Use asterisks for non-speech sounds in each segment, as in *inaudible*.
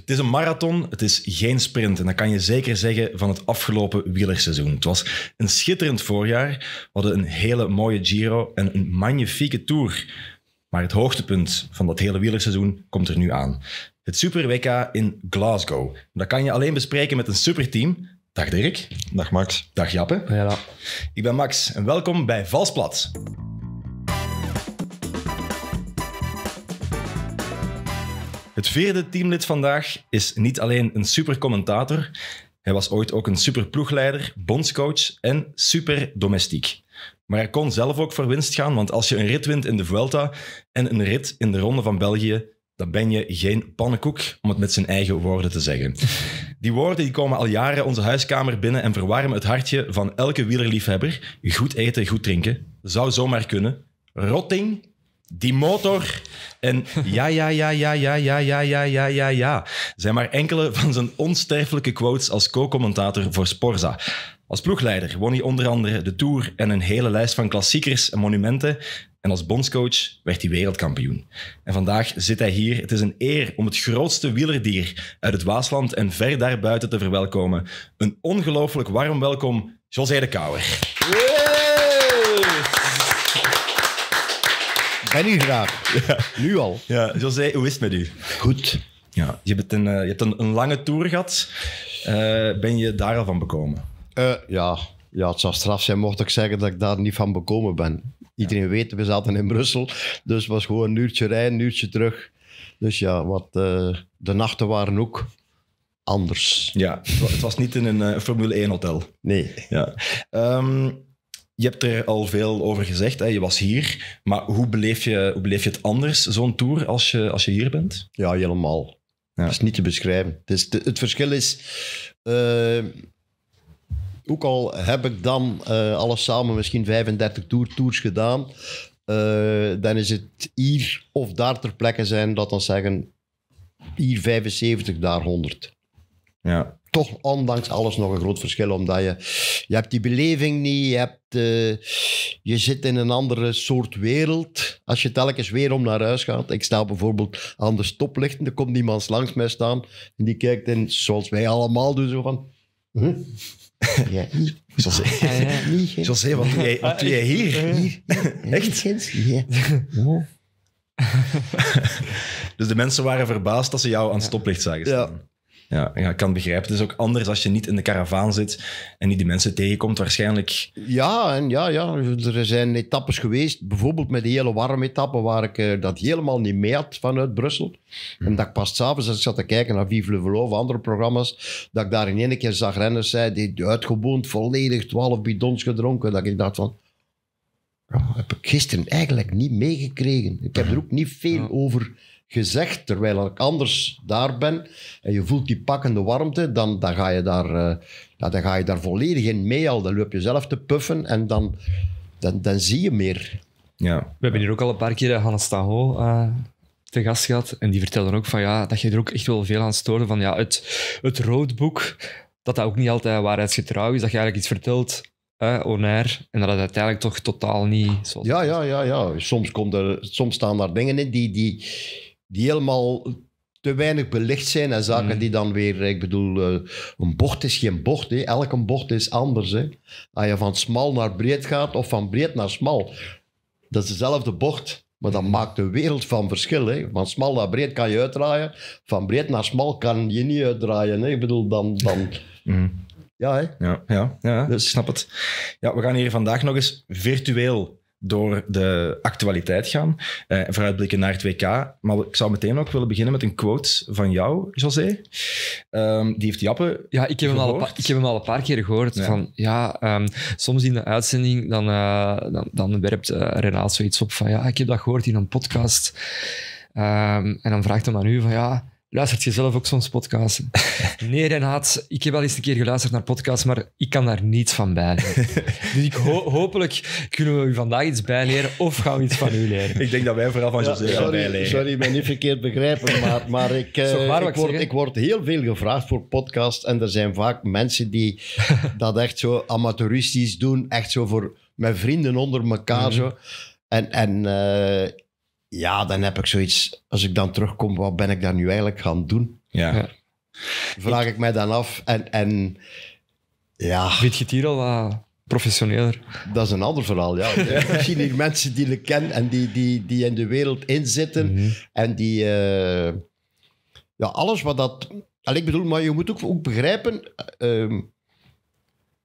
Het is een marathon, het is geen sprint. En dat kan je zeker zeggen van het afgelopen wielerseizoen. Het was een schitterend voorjaar. We hadden een hele mooie Giro en een magnifieke Tour. Maar het hoogtepunt van dat hele wielerseizoen komt er nu aan. Het Super WK in Glasgow. Dat kan je alleen bespreken met een superteam. Dag Dirk. Dag Max. Dag Jappe. Ja. Ik ben Max en welkom bij Valsplat. Het vierde teamlid vandaag is niet alleen een supercommentator, hij was ooit ook een superploegleider, bondscoach en superdomestiek. Maar hij kon zelf ook voor winst gaan, want als je een rit wint in de Vuelta en een rit in de Ronde van België, dan ben je geen pannenkoek, om het met zijn eigen woorden te zeggen. Die woorden die komen al jaren onze huiskamer binnen en verwarmen het hartje van elke wielerliefhebber. Goed eten, goed drinken, zou zomaar kunnen. Rotting die motor en ja, ja, ja, ja, ja, ja, ja, ja, ja, ja, ja, zijn maar enkele van zijn onsterfelijke quotes als co-commentator voor Sporza. Als ploegleider won hij onder andere de Tour en een hele lijst van klassiekers en monumenten. En als bondscoach werd hij wereldkampioen. En vandaag zit hij hier. Het is een eer om het grootste wielerdier uit het Waasland en ver daarbuiten te verwelkomen. Een ongelooflijk warm welkom, José de Kouwer. ben nu graag. Nu al. Ja, José, hoe is het met u? Goed. Ja, je hebt een, eh, je hebt een, lange tour gehad. Eh, ben je daar al van bekomen? Eh, ja. ja, het zou straf zijn mocht ik zeggen dat ik daar niet van bekomen ben. Iedereen weet, we zaten in Brussel. Dus was gewoon een uurtje rij, een uurtje terug. Dus ja, wat, de nachten waren ook anders. Ja, het was niet in een Formule 1-hotel. Nee. Ja. Ehm, je hebt er al veel over gezegd, hè? je was hier. Maar hoe beleef je, hoe beleef je het anders, zo'n tour, als je, als je hier bent? Ja, helemaal. Ja. Dat is niet te beschrijven. Het, is het verschil is... Eh, ook al heb ik dan eh, alles samen misschien 35 tour, tours gedaan, eh, dan is het hier of daar ter plekke zijn, dat dan zeggen hier 75, daar 100. Ja toch ondanks alles nog een groot verschil. Omdat je, je hebt die beleving niet, je, hebt, eh, je zit in een andere soort wereld. Als je telkens weer om naar huis gaat. Ik sta bijvoorbeeld aan de stoplichten, er komt iemand langs mij staan. En die kijkt in, zoals wij allemaal doen, zo van... Huh? *laughs* Ja, José, ah, ja, wat, doe jij, doe jij hier? hier? *laughs* Echt? Ja. *laughs* dus de mensen waren verbaasd dat ze jou aan het stoplicht zagen staan. Ja, ja, ik kan het begrijpen. Het is ook anders als je niet in de karavaan zit en niet die mensen tegenkomt, waarschijnlijk. Ja, en ja, ja, er zijn etappes geweest, bijvoorbeeld met die hele warme etappe, waar ik eh, dat helemaal niet mee had vanuit Brussel. En dat ik pas s'avonds, als ik zat te kijken naar Vive le Velo of andere programma's, dat ik daar in één keer zag renners zijn die uitgeboend volledig 12 bidons gedronken, dat ik dacht van... heb ik gisteren eigenlijk niet meegekregen. Ik heb er ook niet veel over gezegd, terwijl ik anders daar ben en je voelt die pakkende warmte, dan, dan, ga, je daar, eh, dan ga je daar volledig in mee al. Dan loop je zelf te puffen en dan, dan, dan zie je meer. Ja. We hebben hier ook al een paar keer eh, Hannes Taho uh, te gast gehad en die vertelde ook van ja, dat je er ook echt wel veel aan stoorde van ja, het, het roodboek, dat dat ook niet altijd waarheidsgetrouw is, dat je eigenlijk iets vertelt eh, onair. En dat het uiteindelijk toch totaal niet zo. Ja, ja, ja, ja. Soms, komt er, soms staan daar dingen in die, die, die helemaal te weinig belicht zijn en zaken mm. die dan weer, eh, ik bedoel, eh, een bocht is geen bocht. Hè. Elke bocht is anders. Hè. Als je van smal naar breed gaat of van breed naar smal, dat is dezelfde bocht. Maar dat mm. maakt een wereld van verschil. Hè. Van smal naar breed kan je uitdraaien, van breed naar smal kan je niet uitdraaien. Hè. Ik bedoel, dan... dan *laughs* mm. Ja, hè? Ja, ja, ja, dus, snap het. Ja, we gaan hier vandaag nog eens virtueel door de actualiteit gaan. Uh, vooruitblikken naar het WK. Maar ik zou meteen ook willen beginnen met een quote van jou, José. Ehm, die heeft Jappe Ja, ik heb, hem al, ik heb hem al een paar keer gehoord. Van, ja, ehm, soms in de uitzending dan, eh, dan, dan, werpt uh, Renaat zoiets op van ja, ik heb dat gehoord in een podcast. Ehm, en dan vraagt hij aan u van ja, Luistert je zelf ook soms podcasts? *laughs* Nee, Renat, ik heb al eens een keer geluisterd naar podcasts, maar ik kan daar niets van bijleren. *laughs* dus ik ho hopelijk kunnen we u vandaag iets bijleren of gaan we iets van u leren. *laughs* Ik denk dat wij vooral van ja, José gaan bijleren. Sorry, ik ben niet verkeerd begrijpen, maar, maar, ik, maar eh, ik, word, ik, word, heel veel gevraagd voor podcasts en er zijn vaak mensen die dat echt zo amateuristisch doen, echt zo voor mijn vrienden onder elkaar mhm. zo. En, en eh, ja, dan heb ik zoiets, als ik dan terugkom, wat ben ik daar nu eigenlijk gaan doen? Ja. Vraag ik, mij dan af. En, en ja. Weet je het hier al wat professioneler? Dat is een ander verhaal, ja. Misschien *laughs* zie hier mensen die ik ken en die, die, die in de wereld inzitten mhm. en die... Eh, ja, alles wat dat... En ik bedoel, maar je moet ook, ook begrijpen... Ehm,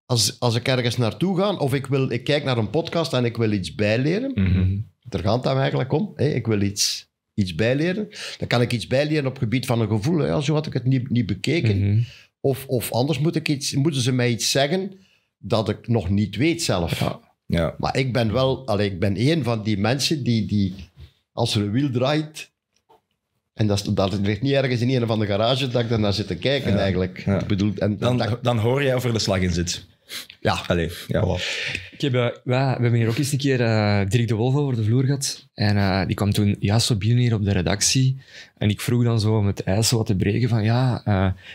als, als ik ergens naartoe ga of ik, wil, ik kijk naar een podcast en ik wil iets bijleren... Mhm. Er gaat het eigenlijk om. Hé, ik wil iets, iets bijleren. Dan kan ik iets bijleren op het gebied van een gevoel. zo had ik het niet, niet bekeken. Mhm. of, of anders moeten ze mij iets zeggen dat ik nog niet weet zelf. Ja. ja. Maar ik ben wel, allee, ik ben één van die mensen die, die als er een wiel draait, en dat, dat ligt niet ergens in een van de garage dat ik daarnaar zit te kijken eigenlijk. bedoel, en, dan, dan hoor jij of er de slag in zit. Ja. alleen ja. wat Ik heb, uh, we hebben hier ook eens een keer eh, Dirk de Wolf over de vloer gehad. En eh, die kwam toen ja zo binnen hier op de redactie. En ik vroeg dan zo om het ijs wat te breken van ja,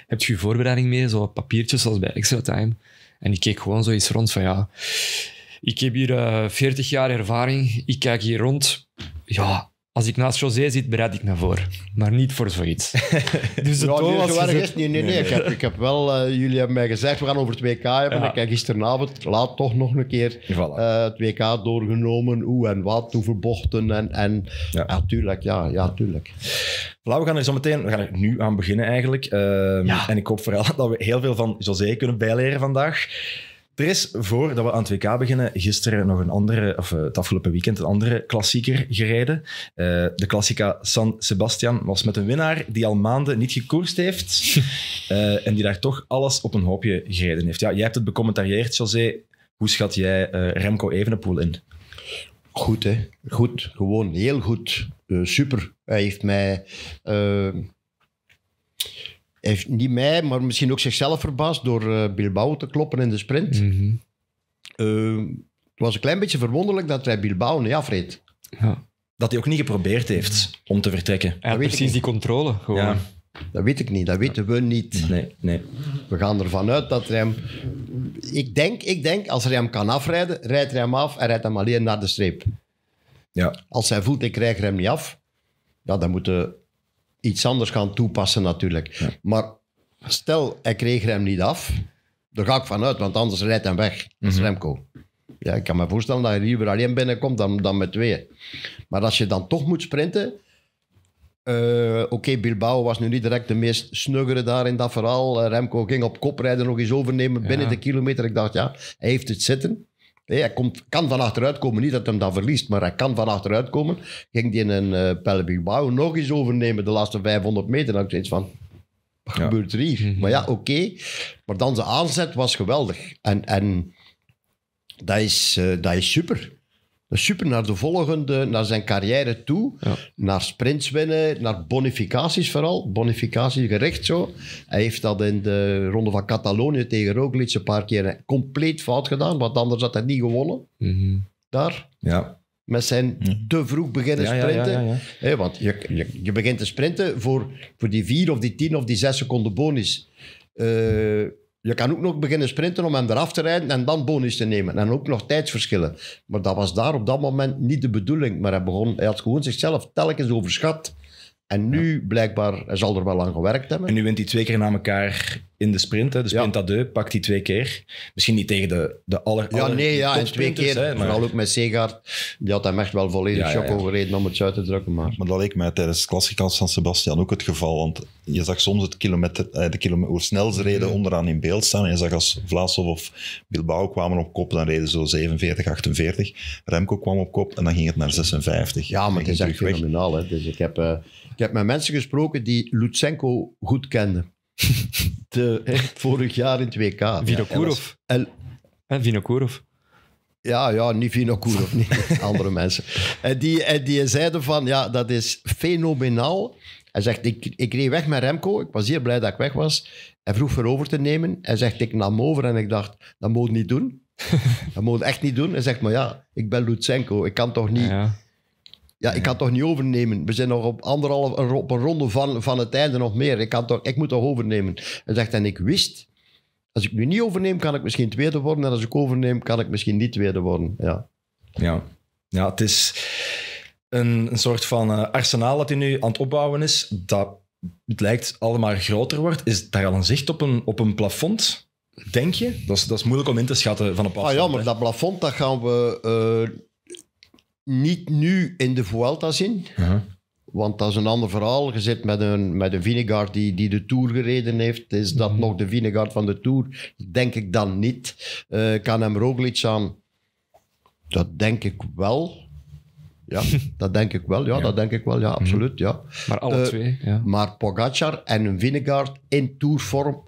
heb je voorbereiding mee? Zo papiertjes zoals bij Extra Time. En die keek gewoon zoiets rond van ja, ik heb hier 40 jaar ervaring. Ik kijk hier rond. Ja, als ik naast José zit, bereid ik me voor. Maar niet voor zoiets. *laughs* dus het ja, nee, nee, nee, nee, Ik, heb, ik heb wel, eh, jullie hebben mij gezegd, we gaan over het WK hebben. Ja. Ik heb gisteravond laat toch nog een keer voilà. uh, het WK doorgenomen. Hoe en wat, hoeveel bochten en... en ja. ja. tuurlijk, ja, tuurlijk. we gaan er zo meteen, we gaan er nu aan beginnen eigenlijk. Ehm, en ik hoop vooral *laughs* dat we heel veel van José kunnen bijleren vandaag. Er is, voordat we aan het WK beginnen, gisteren nog een andere, of eh, het afgelopen weekend, een andere klassieker gereden. Eh, de klassica San Sebastian was met een winnaar die al maanden niet gekoerst heeft *laughs* eh, en die daar toch alles op een hoopje gereden heeft. Ja, jij hebt het becommentarieerd, José. Hoe schat jij Remco Evenepoel in? Goed, hè. Goed. Gewoon heel goed. super. Hij heeft mij heeft niet mij, maar misschien ook zichzelf verbaasd door uh, Bilbao te kloppen in de sprint. Mhm. Ehm, het was een klein beetje verwonderlijk dat hij Bilbao niet afreed. Ja. Dat hij ook niet geprobeerd heeft om te vertrekken. Hij had precies die controle gewoon. Ja. Dat weet ik niet, dat weten we niet. Nee, nee. We gaan ervan uit dat hij hem... Ik denk, ik denk, als hij hem kan afrijden, rijdt hij hem af en rijdt hem alleen naar de streep. Ja. Als hij voelt, ik krijg hem niet af, ja, dan moeten iets anders gaan toepassen natuurlijk. Maar stel, hij kreeg hem niet af. Daar ga ik vanuit, want anders rijdt hij weg. Dat is mhm. Remco. Ja, ik kan me voorstellen dat hij liever alleen binnenkomt dan, dan met tweeën. Maar als je dan toch moet sprinten... Uh, Oké, Bilbao was nu niet direct de meest snuggere daar in dat verhaal. Eh, Remco ging op kop rijden, nog eens overnemen binnen de kilometer. Ik dacht, ja, hij heeft het zitten hij komt, kan van achteruit komen. Niet dat hem dat verliest, maar hij kan van achteruit komen. Ging die een uh, eh, Pelle Bilbao nog eens overnemen de laatste 500 meter. Dan steeds van, wat gebeurt er hier? Mhm. Maar ja, oké. Maar dan zijn aanzet was geweldig. En, en dat, is, eh, dat is super. Dus super. Naar de volgende, naar zijn carrière toe. Naar sprints winnen, naar bonificaties vooral. Bonificaties gerecht zo. Hij heeft dat in de ronde van Catalonië tegen Roglic een paar keer compleet fout gedaan. Want anders had hij niet gewonnen. Mhm. Daar. Ja. Met zijn te vroeg beginnen sprinten. want je, je, begint te sprinten voor, voor die vier of die tien of die zes seconden bonus. Eh, je kan ook nog beginnen sprinten om hem eraf te rijden en dan bonus te nemen. En ook nog tijdsverschillen. Maar dat was daar op dat moment niet de bedoeling. Maar hij, begon, hij had gewoon zichzelf telkens overschat. En nu blijkbaar zal er wel aan gewerkt hebben. En nu wint hij twee keer na elkaar in de sprint. Hè. De sprint deux pakt hij twee keer. Misschien niet tegen de, de aller, Ja, nee, ja, en twee keer. maar... Vooral ook met Segaard. Die had hem echt wel volledig shock overreden om het uit te drukken. Maar, maar dat leek mij tijdens klassiekans van Sebastian ook het geval. Want je zag soms het kilometer, eh, de kilometer, hoe snel ze reden onderaan in beeld staan. En je zag als Vlaasov of Bilbao kwamen op kop, dan reden zo 47, 48. Remco kwam op kop en dan ging het naar 56. Ja, maar het is echt fenomenaal. Dus ik heb... Eh, ik heb met mensen gesproken die Lutsenko goed kenden. *laughs* De, vorig jaar in het WK. Vinokourov. En Vinokourov. Ja, ja, niet Vinokourov, niet *laughs* andere mensen. En die, en die zeiden van, ja, dat is fenomenaal. Hij zegt, ik, ik reed weg met Remco. Ik was hier blij dat ik weg was. Hij vroeg voor over te nemen. Hij zegt, ik nam over en ik dacht, dat moet niet doen. *laughs* dat moet echt niet doen. Hij zegt, maar ja, ik ben Lutsenko. Ik kan toch niet... Ja ja, ik kan toch niet overnemen. We zijn nog op anderhalf, op een ronde van, van het einde nog meer. Ik, kan toch, ik moet toch overnemen. En zegt, en ik wist, als ik nu niet overneem, kan ik misschien tweede worden. En als ik overneem, kan ik misschien niet tweede worden. Ja, ja. ja het is een, een soort van uh, arsenaal dat hij nu aan het opbouwen is. Dat het lijkt allemaal groter wordt. Is daar al een zicht op een, op een plafond? Denk je? Dat is, dat is moeilijk om in te schatten van een afstand. Ah ja, maar dat plafond dat gaan we eh, niet nu in de Vuelta zien. Want dat is een ander verhaal. Je zit met een, met een Vinegaard die, die de Tour gereden heeft. Is dat mhm. nog de Vinegaard van de Tour? Denk ik dan niet. Eh, kan hem Roglic aan? Dat denk ik wel. Ja, *laughs* dat denk ik wel. Ja, dat denk ik wel. Ja, mhm. absoluut. Ja. Maar alle eh, twee. Ja. Maar Pogacar en een Vinegaard in tourvorm,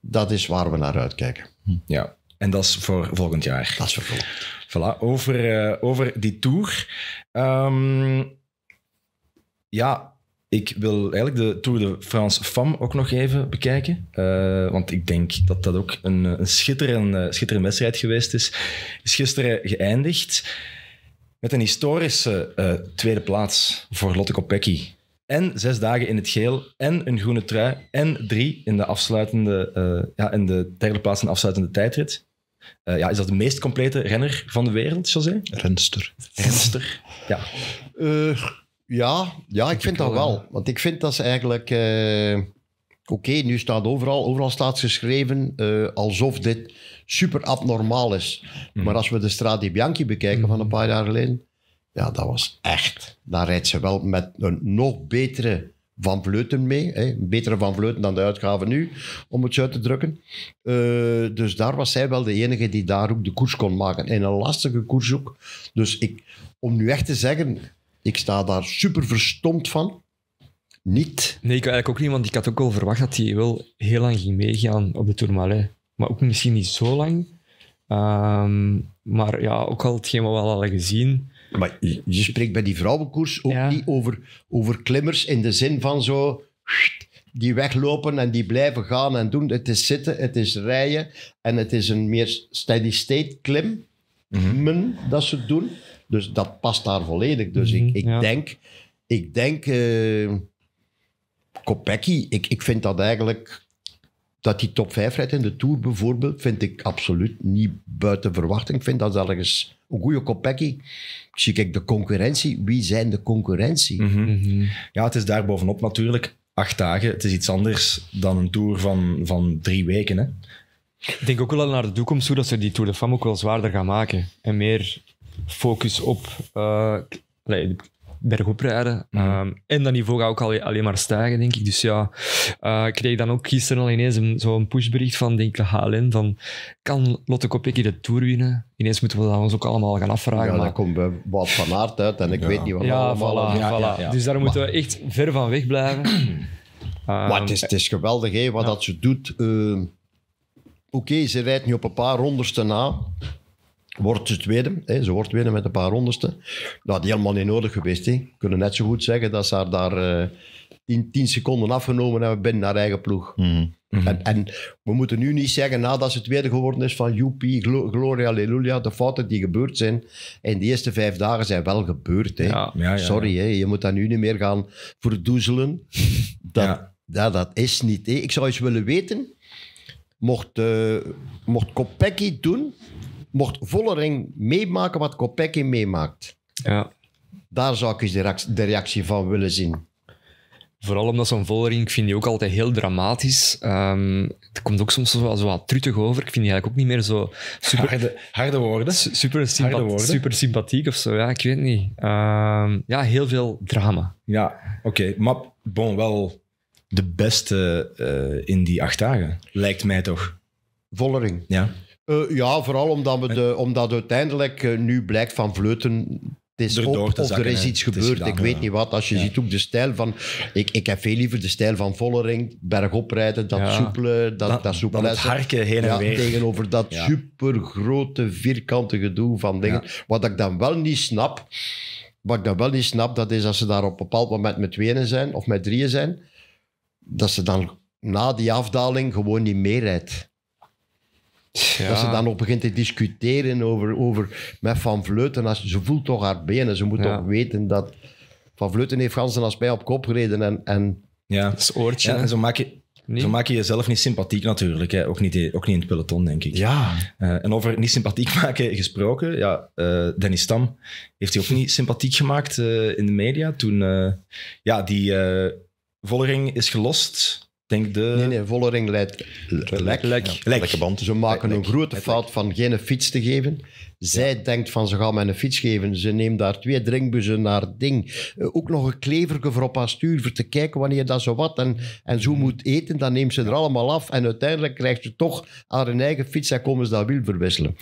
dat is waar we naar uitkijken. Ja. En dat is voor volgend jaar. Dat is voor volgend jaar. Voilà, over, eh, over die tour. Ehm, ja, ik wil eigenlijk de Tour de France FAM ook nog even bekijken. Eh, want ik denk dat dat ook een, eh, een schitterende, schitterende wedstrijd geweest is. Is gisteren geëindigd met een historische tweede plaats voor Lotte Kopecky. En zes dagen in het geel, en een groene trui, en drie in de, afsluitende, ja, in de derde plaats in de afsluitende tijdrit. Eh, ja, is dat de meest complete renner van de wereld, José? Renster. Renster, ja. Eh, ja, ja, ik, vind dat wel. Want ik vind dat eigenlijk... Eh, oké, nu staat overal, overal staat geschreven alsof dit super abnormaal is. Hmm. Maar als we de Strade Bianchi bekijken van een hmm. paar jaar geleden... Ja, dat was echt... Daar rijdt ze wel met een nog betere van Vleuten mee. Hè. Een betere Van Vleuten dan de uitgave nu, om het zo uit te drukken. Eh, dus daar was zij wel de enige die daar ook de koers kon maken. En een lastige koers ook. Dus ik, om nu echt te zeggen, ik sta daar super verstomd van. Niet. Nee, ik eigenlijk ook niemand. Ik had ook al verwacht dat hij wel heel lang ging meegaan op de Tourmalet. Maar ook misschien niet zo lang. Ehm, maar ja, ook al hetgeen we wel hadden gezien. Maar je, spreekt bij die vrouwenkoers ook niet over, over klimmers in de zin van zo die weglopen en die blijven gaan en doen. Het is zitten, het is rijden en het is een meer steady state klim dat ze doen. Dus dat past daar volledig. Dus ik, mhm, ik denk, ik denk, eh, Kopecky, ik, ik vind dat eigenlijk, dat die top 5 rijdt in de Tour bijvoorbeeld, vind ik absoluut niet buiten verwachting. Ik vind dat ergens een goede Kopecky als je kijkt de concurrentie, wie zijn de concurrentie? Mhm. Mhm. Ja, het is daar bovenop natuurlijk. Acht dagen, het is iets anders dan een tour van, van drie weken. Hè? Ik denk ook wel naar de toekomst toe dat ze die Tour de Femme ook wel zwaarder gaan maken. En meer focus op. Eh, bergop rijden. Mhm. Ehm, en dat niveau gaat ook alleen, alleen maar stijgen, denk ik. Dus ja, uh, ik kreeg dan ook gisteren al ineens zo'n pushbericht van, denk ik, HLN, van kan Lotte Kopecky de Tour winnen? Ineens moeten we dat ons ook allemaal gaan afvragen. Ja, maar... dat komt bij wat van aard uit en ik weet niet wat ja, allemaal. ja, Dus daar moeten we echt ver van weg blijven. um, *clears throat* maar het is, het is geweldig, wat dat ze doet. Eh, oké, ze rijdt nu op een paar rondes te na wordt ze tweede. Hè. Ze wordt tweede met een paar onderste. Nou, dat is helemaal niet nodig geweest. Hè. We kunnen net zo goed zeggen dat ze haar daar 10 eh, tien seconden afgenomen hebben binnen haar eigen ploeg. Mhm. Mhm. en, en, we moeten nu niet zeggen, nadat ze tweede geworden is, van joepie, gloria, lelulia, de fouten die gebeurd zijn in de eerste vijf dagen zijn wel gebeurd. Hè. Ja, Sorry, hè. je moet dat nu niet meer gaan verdoezelen. *laughs* Dat, dat, dat is niet. Hè. Ik zou eens willen weten, mocht, uh, mocht Kopecky doen mocht Vollering meemaken wat Kopecky meemaakt. Ja. Daar zou ik eens de reactie, de reactie van willen zien. Vooral omdat zo'n Vollering, ik vind die ook altijd heel dramatisch. Um, het komt ook soms zo, zo wat truttig over. Ik vind die eigenlijk ook niet meer zo... Super, harde, harde woorden. Super, sympa super sympathiek of zo, ja, ik weet niet. Ehm, ja, heel veel drama. Ja, oké. Maar bon, wel de beste eh, in die acht dagen, lijkt mij toch. Vollering? Ja. Eh, ja, vooral omdat, we de, omdat uiteindelijk eh, nu blijkt van Vleuten is op, of er is iets gebeurd. ik weet niet wat. Als je ziet ook de stijl van... Ik, ik heb veel liever de stijl van Vollering. bergoprijden, dat ja. soepele... Dat, dat, dat soepele harken heen en weer. Tegenover dat supergrote vierkante gedoe van dingen. Wat ik dan wel niet snap... Wat ik dan wel niet snap, dat is als ze daar op een bepaald moment met tweeën zijn, of met drieën zijn, dat ze dan na die afdaling gewoon niet rijdt ja. Dat ze dan ook begint te discussiëren over, over met Van Vleuten. Als, ze voelt toch haar benen. Ze moet toch weten dat Van Vleuten heeft Frans als bij op kop gereden. En, en... Ja, dat en zo maak je... Zo maak je jezelf niet sympathiek natuurlijk. Hè. Ook, niet, ook niet in het peloton, denk ik. Ja. Eh, en over niet sympathiek *laughs* maken gesproken. Ja, eh, Dennis Stam heeft hij ook niet sympathiek gemaakt eh, in de media. Toen ja, die volging is gelost denk de... Nee, nee, Vollering leidt lek. Lek. band. Ze maken een grote fout van geen fiets te geven. Zij denkt van, ze gaan mij een fiets geven. Ze neemt daar twee drinkbussen naar ding. Eh, ook nog een kleverke voor op haar stuur, voor te kijken wanneer dat zo wat en, en zo moet eten. Dan neemt ze er allemaal af en uiteindelijk krijgt ze toch haar eigen fiets en komen ze dat wiel verwisselen.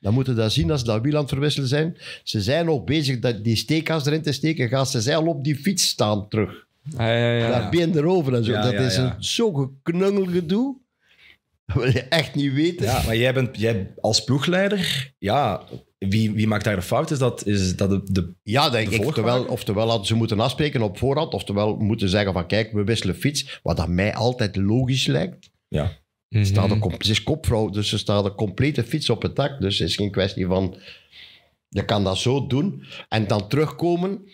Dan moeten dat zien als ze dat wiel aan het verwisselen zijn. Ze zijn nog bezig dat die steekas erin te steken. Gaan ze zelf op die fiets staan terug. Ja, ja, ja, Daar ben erover en zo. dat is een zo geknungel gedoe. Dat wil je echt niet weten. Ja, maar jij bent jij als ploegleider, ja, wie, wie maakt daar de fout? Is dat, is dat de, Ja, denk ik. Oftewel, oftewel hadden ze moeten afspreken op voorhand, oftewel moeten zeggen van kijk, we wisselen fiets. Wat aan mij altijd logisch lijkt. Ja. Mhm. staat ze is kopvrouw, dus ze staat een complete fiets op het dak. Dus het is geen kwestie van, je kan dat zo doen en dan terugkomen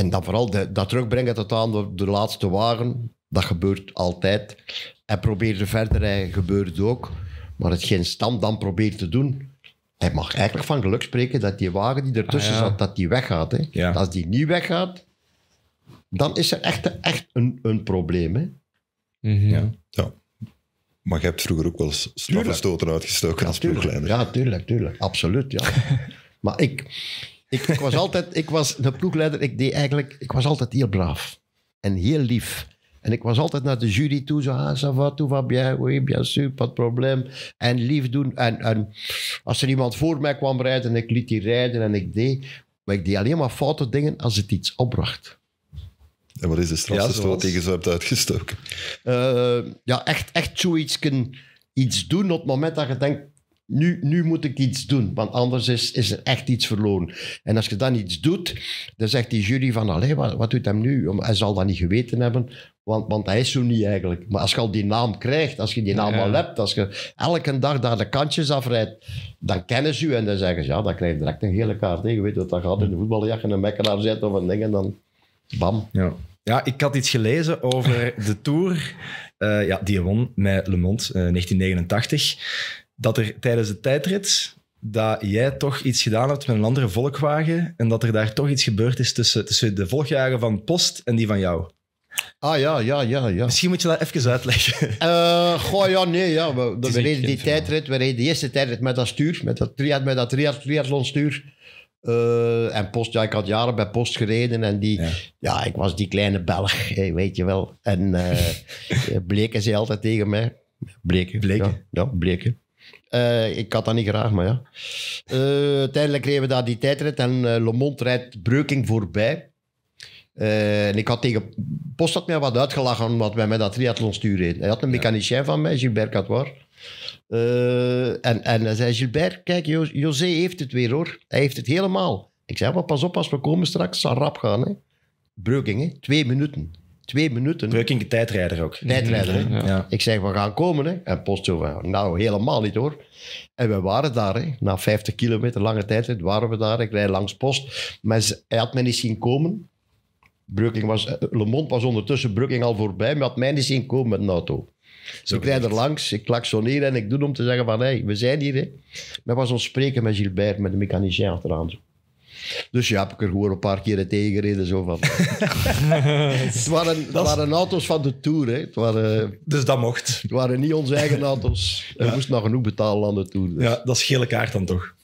en dan vooral dat terugbrengen tot aan de, de, laatste wagen. Dat gebeurt altijd. Hij probeerde verder, gebeurt het ook. Maar geen stand dan probeert te doen. Hij mag eigenlijk van geluk spreken dat die wagen die ertussen ah, zat, dat die weggaat. Hè. Ja. Als die niet weggaat, dan is er echt, echt een, een probleem. Hè. Mhm. ja. ja. Maar je hebt vroeger ook wel strafstoten uitgestoken als ploegleider. Ja, tuurlijk, tuurlijk. Absoluut, ja. *laughs* maar ik ik, was altijd, ik was de ploegleider, ik deed eigenlijk, ik was altijd heel braaf. En heel lief. En ik was altijd naar de jury toe, zo, ah, ça va, tout va bien, oui, bien sûr, pas de probleem. En lief doen. En, en als er iemand voor mij kwam rijden, en ik liet die rijden en ik deed. Maar ik deed alleen maar foute dingen als het iets opbracht. En wat is de strafste ja, zoals... tegen zo uitgestoken? Eh, ja, echt, echt zoiets, iets doen op het moment dat je denkt, nu, nu moet ik iets doen, want anders is, is er echt iets verloren. En als je dan iets doet, dan zegt die jury van, allee, wat, wat doet hem nu? Hij zal dat niet geweten hebben, want, want hij is zo niet eigenlijk. Maar als je al die naam krijgt, als je die naam al hebt, als je elke dag daar de kantjes afrijdt, dan kennen ze u en dan zeggen ze, ja, dan krijg je direct een gele kaart. Hè. Je weet wat dat gaat, in een voetbaljacht en een mekkenaar zet of een ding en dan bam. Ja. Ja, ik had iets gelezen over de Tour. Uh, ja, die won met Le Monde eh, 1989 dat er tijdens de tijdrit dat jij toch iets gedaan hebt met een andere volkwagen en dat er daar toch iets gebeurd is tussen, tussen de volgjaren van Post en die van jou. Ah ja, ja, ja, ja. Misschien moet je dat even uitleggen. Uh, goh, ja, nee, ja. We, reden die tijdrit, we reden de eerste tijdrit met dat stuur, met dat, triad, met dat triad, triathlonstuur. Eh, en Post, ja, ik had jaren bij Post gereden en die, ja, ik was die kleine Belg, weet je wel. En uh, *laughs* bleken ze altijd tegen mij. Bleken. Bleken. Ja, ja bleken. Eh, ik had dat niet graag, maar ja. Uh, uiteindelijk kregen we daar die tijdrit en uh, Le Monde rijdt Breuking voorbij. en ik had tegen Post had mij wat uitgelachen omdat wij met dat triathlon reden. Hij had een mechanicien van mij, Gilbert Catoir. en, en hij zei, Gilbert, kijk, José heeft het weer hoor. Hij heeft het helemaal. Ik zei, maar pas op, als we komen straks, zal rap gaan. Hè. Breuking, twee minuten twee minuten. Breuking tijdrijder ook. Tijdrijder, hè? Ja, Ik zeg, we gaan komen. Hè? En post van, nou, helemaal niet hoor. En we waren daar, hè? na 50 kilometer lange tijdrit waren we daar. Ik rijd langs Post. Maar hij had mij niet zien komen. Breuking was, eh, Le Monde was ondertussen Breuking al voorbij, maar had mij niet zien komen met een auto. ik rijd er langs, ik neer en ik doe om te zeggen van, hé, hey, we zijn hier. Hè? Dat was ons spreken met Gilbert, met de mechanicien achteraan. Dus ja, heb ik er gewoon een paar keren tegen Zo van. *laughs* het waren, waren auto's van de Tour. Hè. Het waren, dus dat mocht. Het waren niet onze eigen *laughs* auto's. We moesten nog genoeg betalen aan de Tour. Dus. Ja, dat is gele kaart dan toch?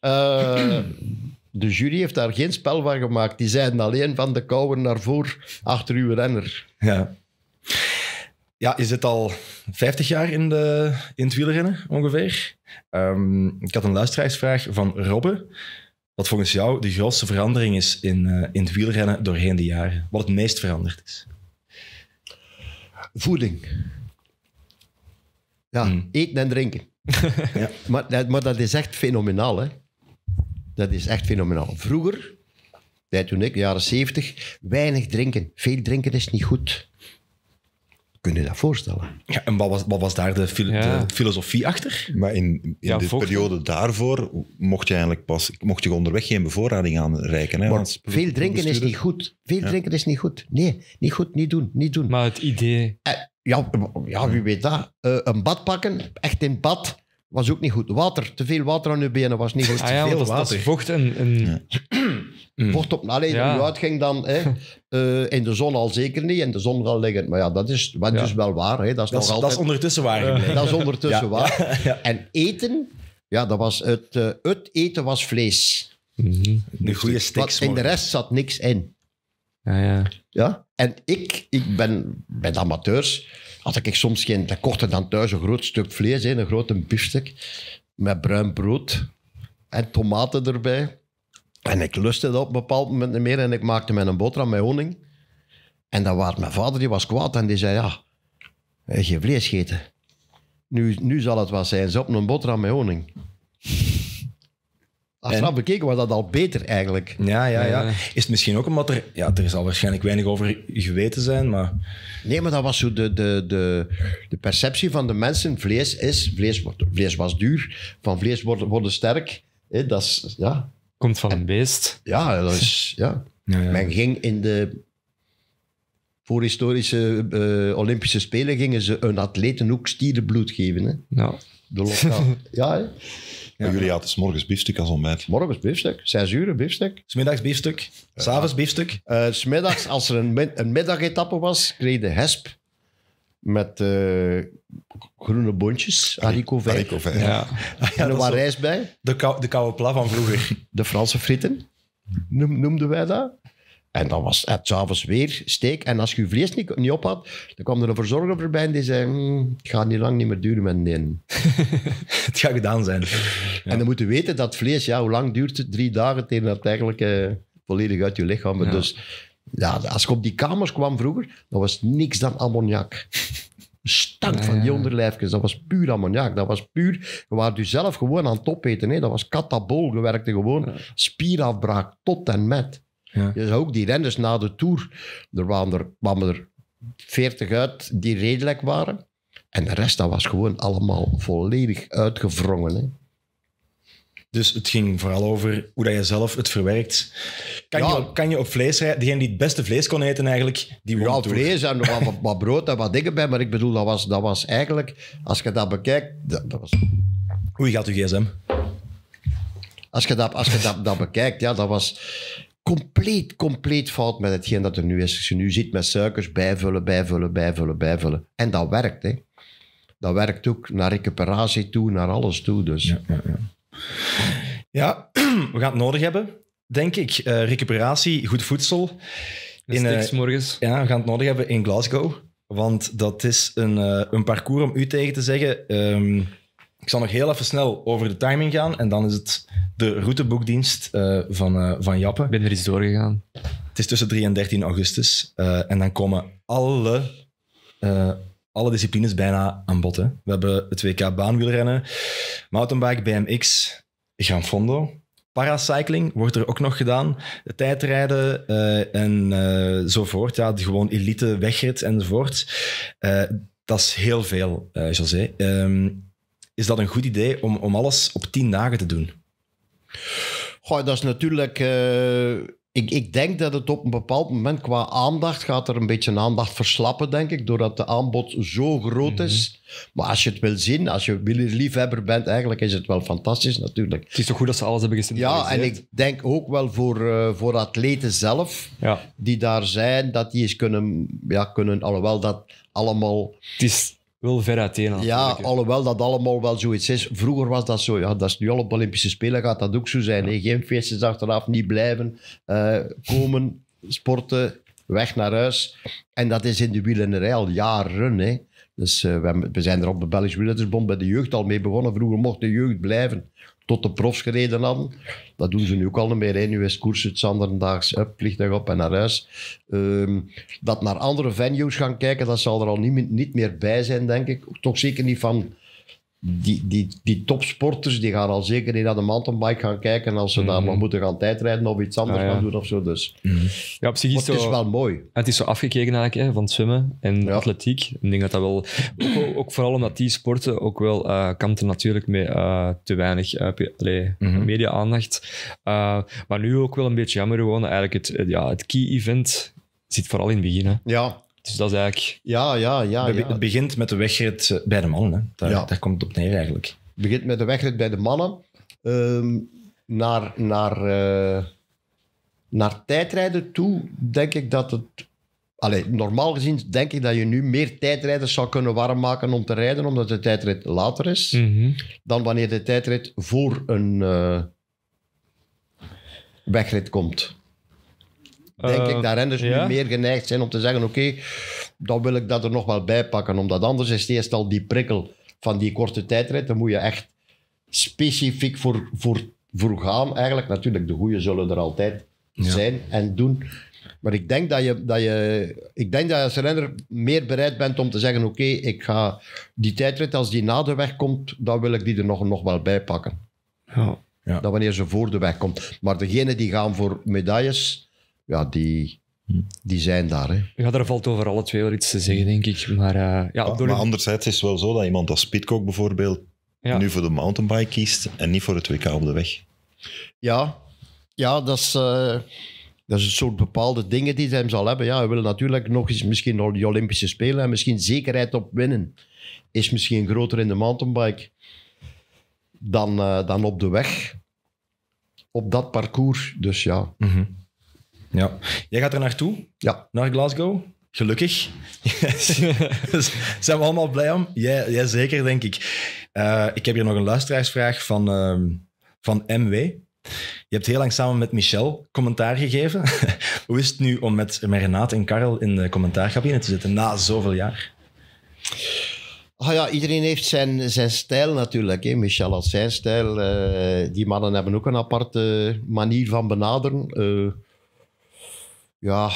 Eh, de jury heeft daar geen spel van gemaakt. Die zeiden alleen van de kouwer naar voor, achter uw renner. Ja. Ja, je zit al 50 jaar in, de, in het wielrennen ongeveer. Ehm, ik had een luisteraarsvraag van Robbe. Wat volgens jou de grootste verandering is in, eh, in het wielrennen doorheen de jaren? Wat het meest veranderd is? Voeding. Ja, hmm. eten en drinken. *laughs* ja. maar, maar dat is echt fenomenaal, hè? Dat is echt fenomenaal. Vroeger, tijd toen ik, de jaren zeventig, weinig drinken. Veel drinken is niet goed. Kun je dat voorstellen? Ja, en wat was, wat was daar de, filosofie achter? Maar in, in de periode daarvoor mocht je eigenlijk pas mocht je onderweg geen bevoorrading aanreiken. Hè, veel drinken is niet goed. Veel drinken is niet goed. Nee, niet goed, niet doen, niet doen. Maar het idee... Eh, ja, ja, wie weet dat. Eh, een bad pakken, echt in bad was ook niet goed. Water, te veel water aan uw benen was niet goed. Ah, ja, te veel dat, water. Dat vocht en... en... Mm. vocht op, alleen nou, ja. ging dan. Hè, uh, *laughs* in de zon al zeker niet, in de zon wel liggend. Maar ja, dat is, wat ja. is wel waar. Hè. Dat, is dat, nog is, altijd... dat is ondertussen waar. dat is ondertussen waar. En eten, ja, dat was het, uh, het eten was vlees. Mm -hmm. De goede stiks. In de rest zat niks in. Ja, ja. ja? En ik, ik ben bij de amateurs had ik soms geen... Dat korte dan thuis een groot stuk vlees, een grote biefstuk met bruin brood en tomaten erbij. En ik lustte dat op een bepaald moment niet meer en ik maakte mijn boterham met honing. En dan was mijn vader, die was kwaad en die zei, ja, eh, geen vlees eten. Nu, nu zal het wat zijn, ze op een boterham met honing. Als Achteraf bekeken was dat al beter eigenlijk. Ja, ja, ja. Eh. Is het misschien ook omdat er... Ja, er zal waarschijnlijk weinig over geweten zijn, maar... Nee, maar dat was zo de, de, de, de perceptie van de mensen. Vlees is... Vlees, vlees was duur. Van vlees worden, worden sterk. dat is... Ja. Komt van een beest. Ja, dat is... *laughs* Ja. Men ging in de... Voor historische eh, Olympische Spelen gingen ze een atletenhoek stierenbloed geven. Hè. Ja. De lokaal. *laughs* ja, jullie hadden s morgens biefstuk als ontbijt. Morgens biefstuk, zes uur biefstuk. Smiddags biefstuk, s'avonds biefstuk. Uh, eh, smiddags, als er een, middagetap een middagetappe was, kreeg de hesp met eh, groene bondjes, haricot vijf. Ja. En er was rijst bij. De, de koude pla van vroeger. De Franse fritten, noemden wij dat. En dan was het s'avonds weer steek. En als je je vlees niet, niet op had, dan kwam er een verzorger voorbij en die zei: hmm, Het gaat niet lang niet meer duren met den. *laughs* het gaat gedaan zijn. En dan moet je weten dat vlees, ja, hoe lang duurt het? Drie dagen tegen dat eigenlijk eh, volledig uit je lichaam. Dus ja, als ik op die kamers kwam vroeger, dat was niks dan ammoniak. Stank van ah, die onderlijfjes, dat was puur ammoniak. Dat was puur, je waart dus zelf gewoon aan het opeten. Hè. Dat was katabool, gewerkt gewoon spierafbraak tot en met. Ja. Dus ook die renders na de Tour, er waren er, kwamen er 40 uit die redelijk waren. En de rest, dat was gewoon allemaal volledig uitgevrongen. Hè. Dus het ging vooral over hoe dat je zelf het verwerkt. Kan, ja. je, kan je op vlees rijden? Degene die het beste vlees kon eten eigenlijk, die won vlees en wat, wat, brood en wat dingen bij. Maar ik bedoel, dat was, dat was eigenlijk... Als je dat bekijkt... Dat, was... Hoe gaat uw gsm? Als je dat, als je dat, dat bekijkt, ja, dat was compleet, compleet fout met hetgeen dat er nu is. Als je nu ziet met suikers bijvullen, bijvullen, bijvullen, bijvullen. En dat werkt, hè. Dat werkt ook naar recuperatie toe, naar alles toe, dus. Ja, ja, ja. ja *clears throat* we gaan het nodig hebben, denk ik. Eh, recuperatie, goed voedsel. In, eh, morgens. Ja, we gaan het nodig hebben in Glasgow. Want dat is een, eh, een parcours, om u tegen te zeggen... Ehm, ik zal nog heel even snel over de timing gaan en dan is het de routeboekdienst eh, van, uh, van Jappe. Ik ben er iets doorgegaan. Het is tussen 3 en 13 augustus eh, en dan komen alle, alle disciplines bijna aan bod. Hè. We hebben het WK baanwielrennen, mountainbike, BMX, Gran Fondo. Paracycling wordt er ook nog gedaan. Tijdrijden en zo voort. Ja, gewoon elite wegrit enzovoort. dat is heel veel, José. Um, is dat een goed idee om, om alles op tien dagen te doen? Goh, dat is natuurlijk. Eh, ik, ik denk dat het op een bepaald moment qua aandacht gaat er een beetje aandacht verslappen, denk ik, doordat de aanbod zo groot is. Mhm. Maar als je het wil zien, als je liefhebber bent, eigenlijk is het wel fantastisch natuurlijk. Het is toch goed dat ze alles hebben gezien. Ja, en ik denk ook wel voor, eh, voor atleten zelf, ja. die daar zijn, dat die eens kunnen, ja, kunnen alhoewel dat allemaal... Het is wel ver Ja, alhoewel dat allemaal wel zoiets is. Vroeger was dat zo. Ja, dat is nu al op Olympische Spelen, gaat dat ook zo zijn. Geen feestjes achteraf, niet blijven. Eh, komen, sporten, weg naar huis. En dat is in de wielenrij al jaren. Hè. Dus eh, we, zijn er op de Belgische wielrennersbond bij de jeugd al mee begonnen. Vroeger mocht de jeugd blijven tot de profs gereden hadden. Dat doen ze nu ook al een meer. Hè. Nu is koers het zanderdaags op, vliegtuig op en naar huis. Ehm, dat naar andere venues gaan kijken, dat zal er al niet, niet meer bij zijn, denk ik. Toch zeker niet van die, die, die topsporters die gaan al zeker niet naar de mountainbike gaan kijken als ze daar maar mhm. moeten gaan tijdrijden of iets anders ah, gaan doen of zo. Dus. Mhm. Ja, is het is wel mooi. Het is zo afgekeken eigenlijk hè, van zwemmen en atletiek. Ik denk dat dat wel, ook, vooral omdat die sporten ook wel uh, natuurlijk met eh, te weinig eh, mhm. media-aandacht. maar nu ook wel een beetje jammer gewoon eigenlijk het, ja, het key-event zit vooral in het begin. Ja, dus dat is eigenlijk... Ja, ja, ja. Het begint met de wegrit bij de mannen. Hè. Daar, komt het op neer eigenlijk. Het begint met de wegrit bij de mannen. Ehm, naar, naar, eh, naar tijdrijden toe denk ik dat het... Allee, normaal gezien denk ik dat je nu meer tijdrijders zou kunnen warm maken om te rijden, omdat de tijdrit later is, mhm. dan wanneer de tijdrit voor een eh, wegrit komt denk ik, eh, dat renners ja? nu meer geneigd zijn om te zeggen: oké, dan wil ik dat er nog wel bij pakken. Omdat anders is het eerst al die prikkel van die korte tijdrit. Dan moet je echt specifiek voor, voor, voor gaan. Eigenlijk, natuurlijk, de goeie zullen er altijd zijn en doen. Maar ik denk dat je, dat je, ik denk dat je als renner meer bereid bent om te zeggen: Oké, ik ga die tijdrit, als die na de weg komt, dan wil ik die er nog, nog wel bij pakken. Ja. Dat wanneer ze voor de weg komt. Maar degenen die gaan voor medailles, ja, die, hm. die zijn daar. Hè. Ja, daar valt over alle twee wel iets te zeggen, denk ik. Maar, eh, ja, maar anderzijds is het wel zo dat iemand als Pitcock bijvoorbeeld nu voor de mountainbike kiest en niet voor het WK op de weg. Ja, ja dat is... Eh, dat is een soort bepaalde dingen die hij hem zal hebben. Ja, we willen natuurlijk nog eens misschien de Olympische Spelen en misschien zekerheid op winnen. Is misschien groter in de mountainbike dan, eh, dan op de weg. Op dat parcours, dus ja. Mhm. Ja. Jij gaat er naartoe, ja. naar Glasgow. Gelukkig. *laughs* Dus zijn we allemaal blij om. Jij, jij zeker, denk ik. Eh, ik heb hier nog een luisteraarsvraag van, ehm, van MW. Je hebt heel lang samen met Michel commentaar gegeven. *laughs* Hoe is het nu om met, met en Karel in de commentaarcabine te zitten na zoveel jaar? Ah ja, iedereen heeft zijn, zijn stijl natuurlijk. Hè. Michel had zijn stijl. Eh, die mannen hebben ook een aparte manier van benaderen. Eh, ja,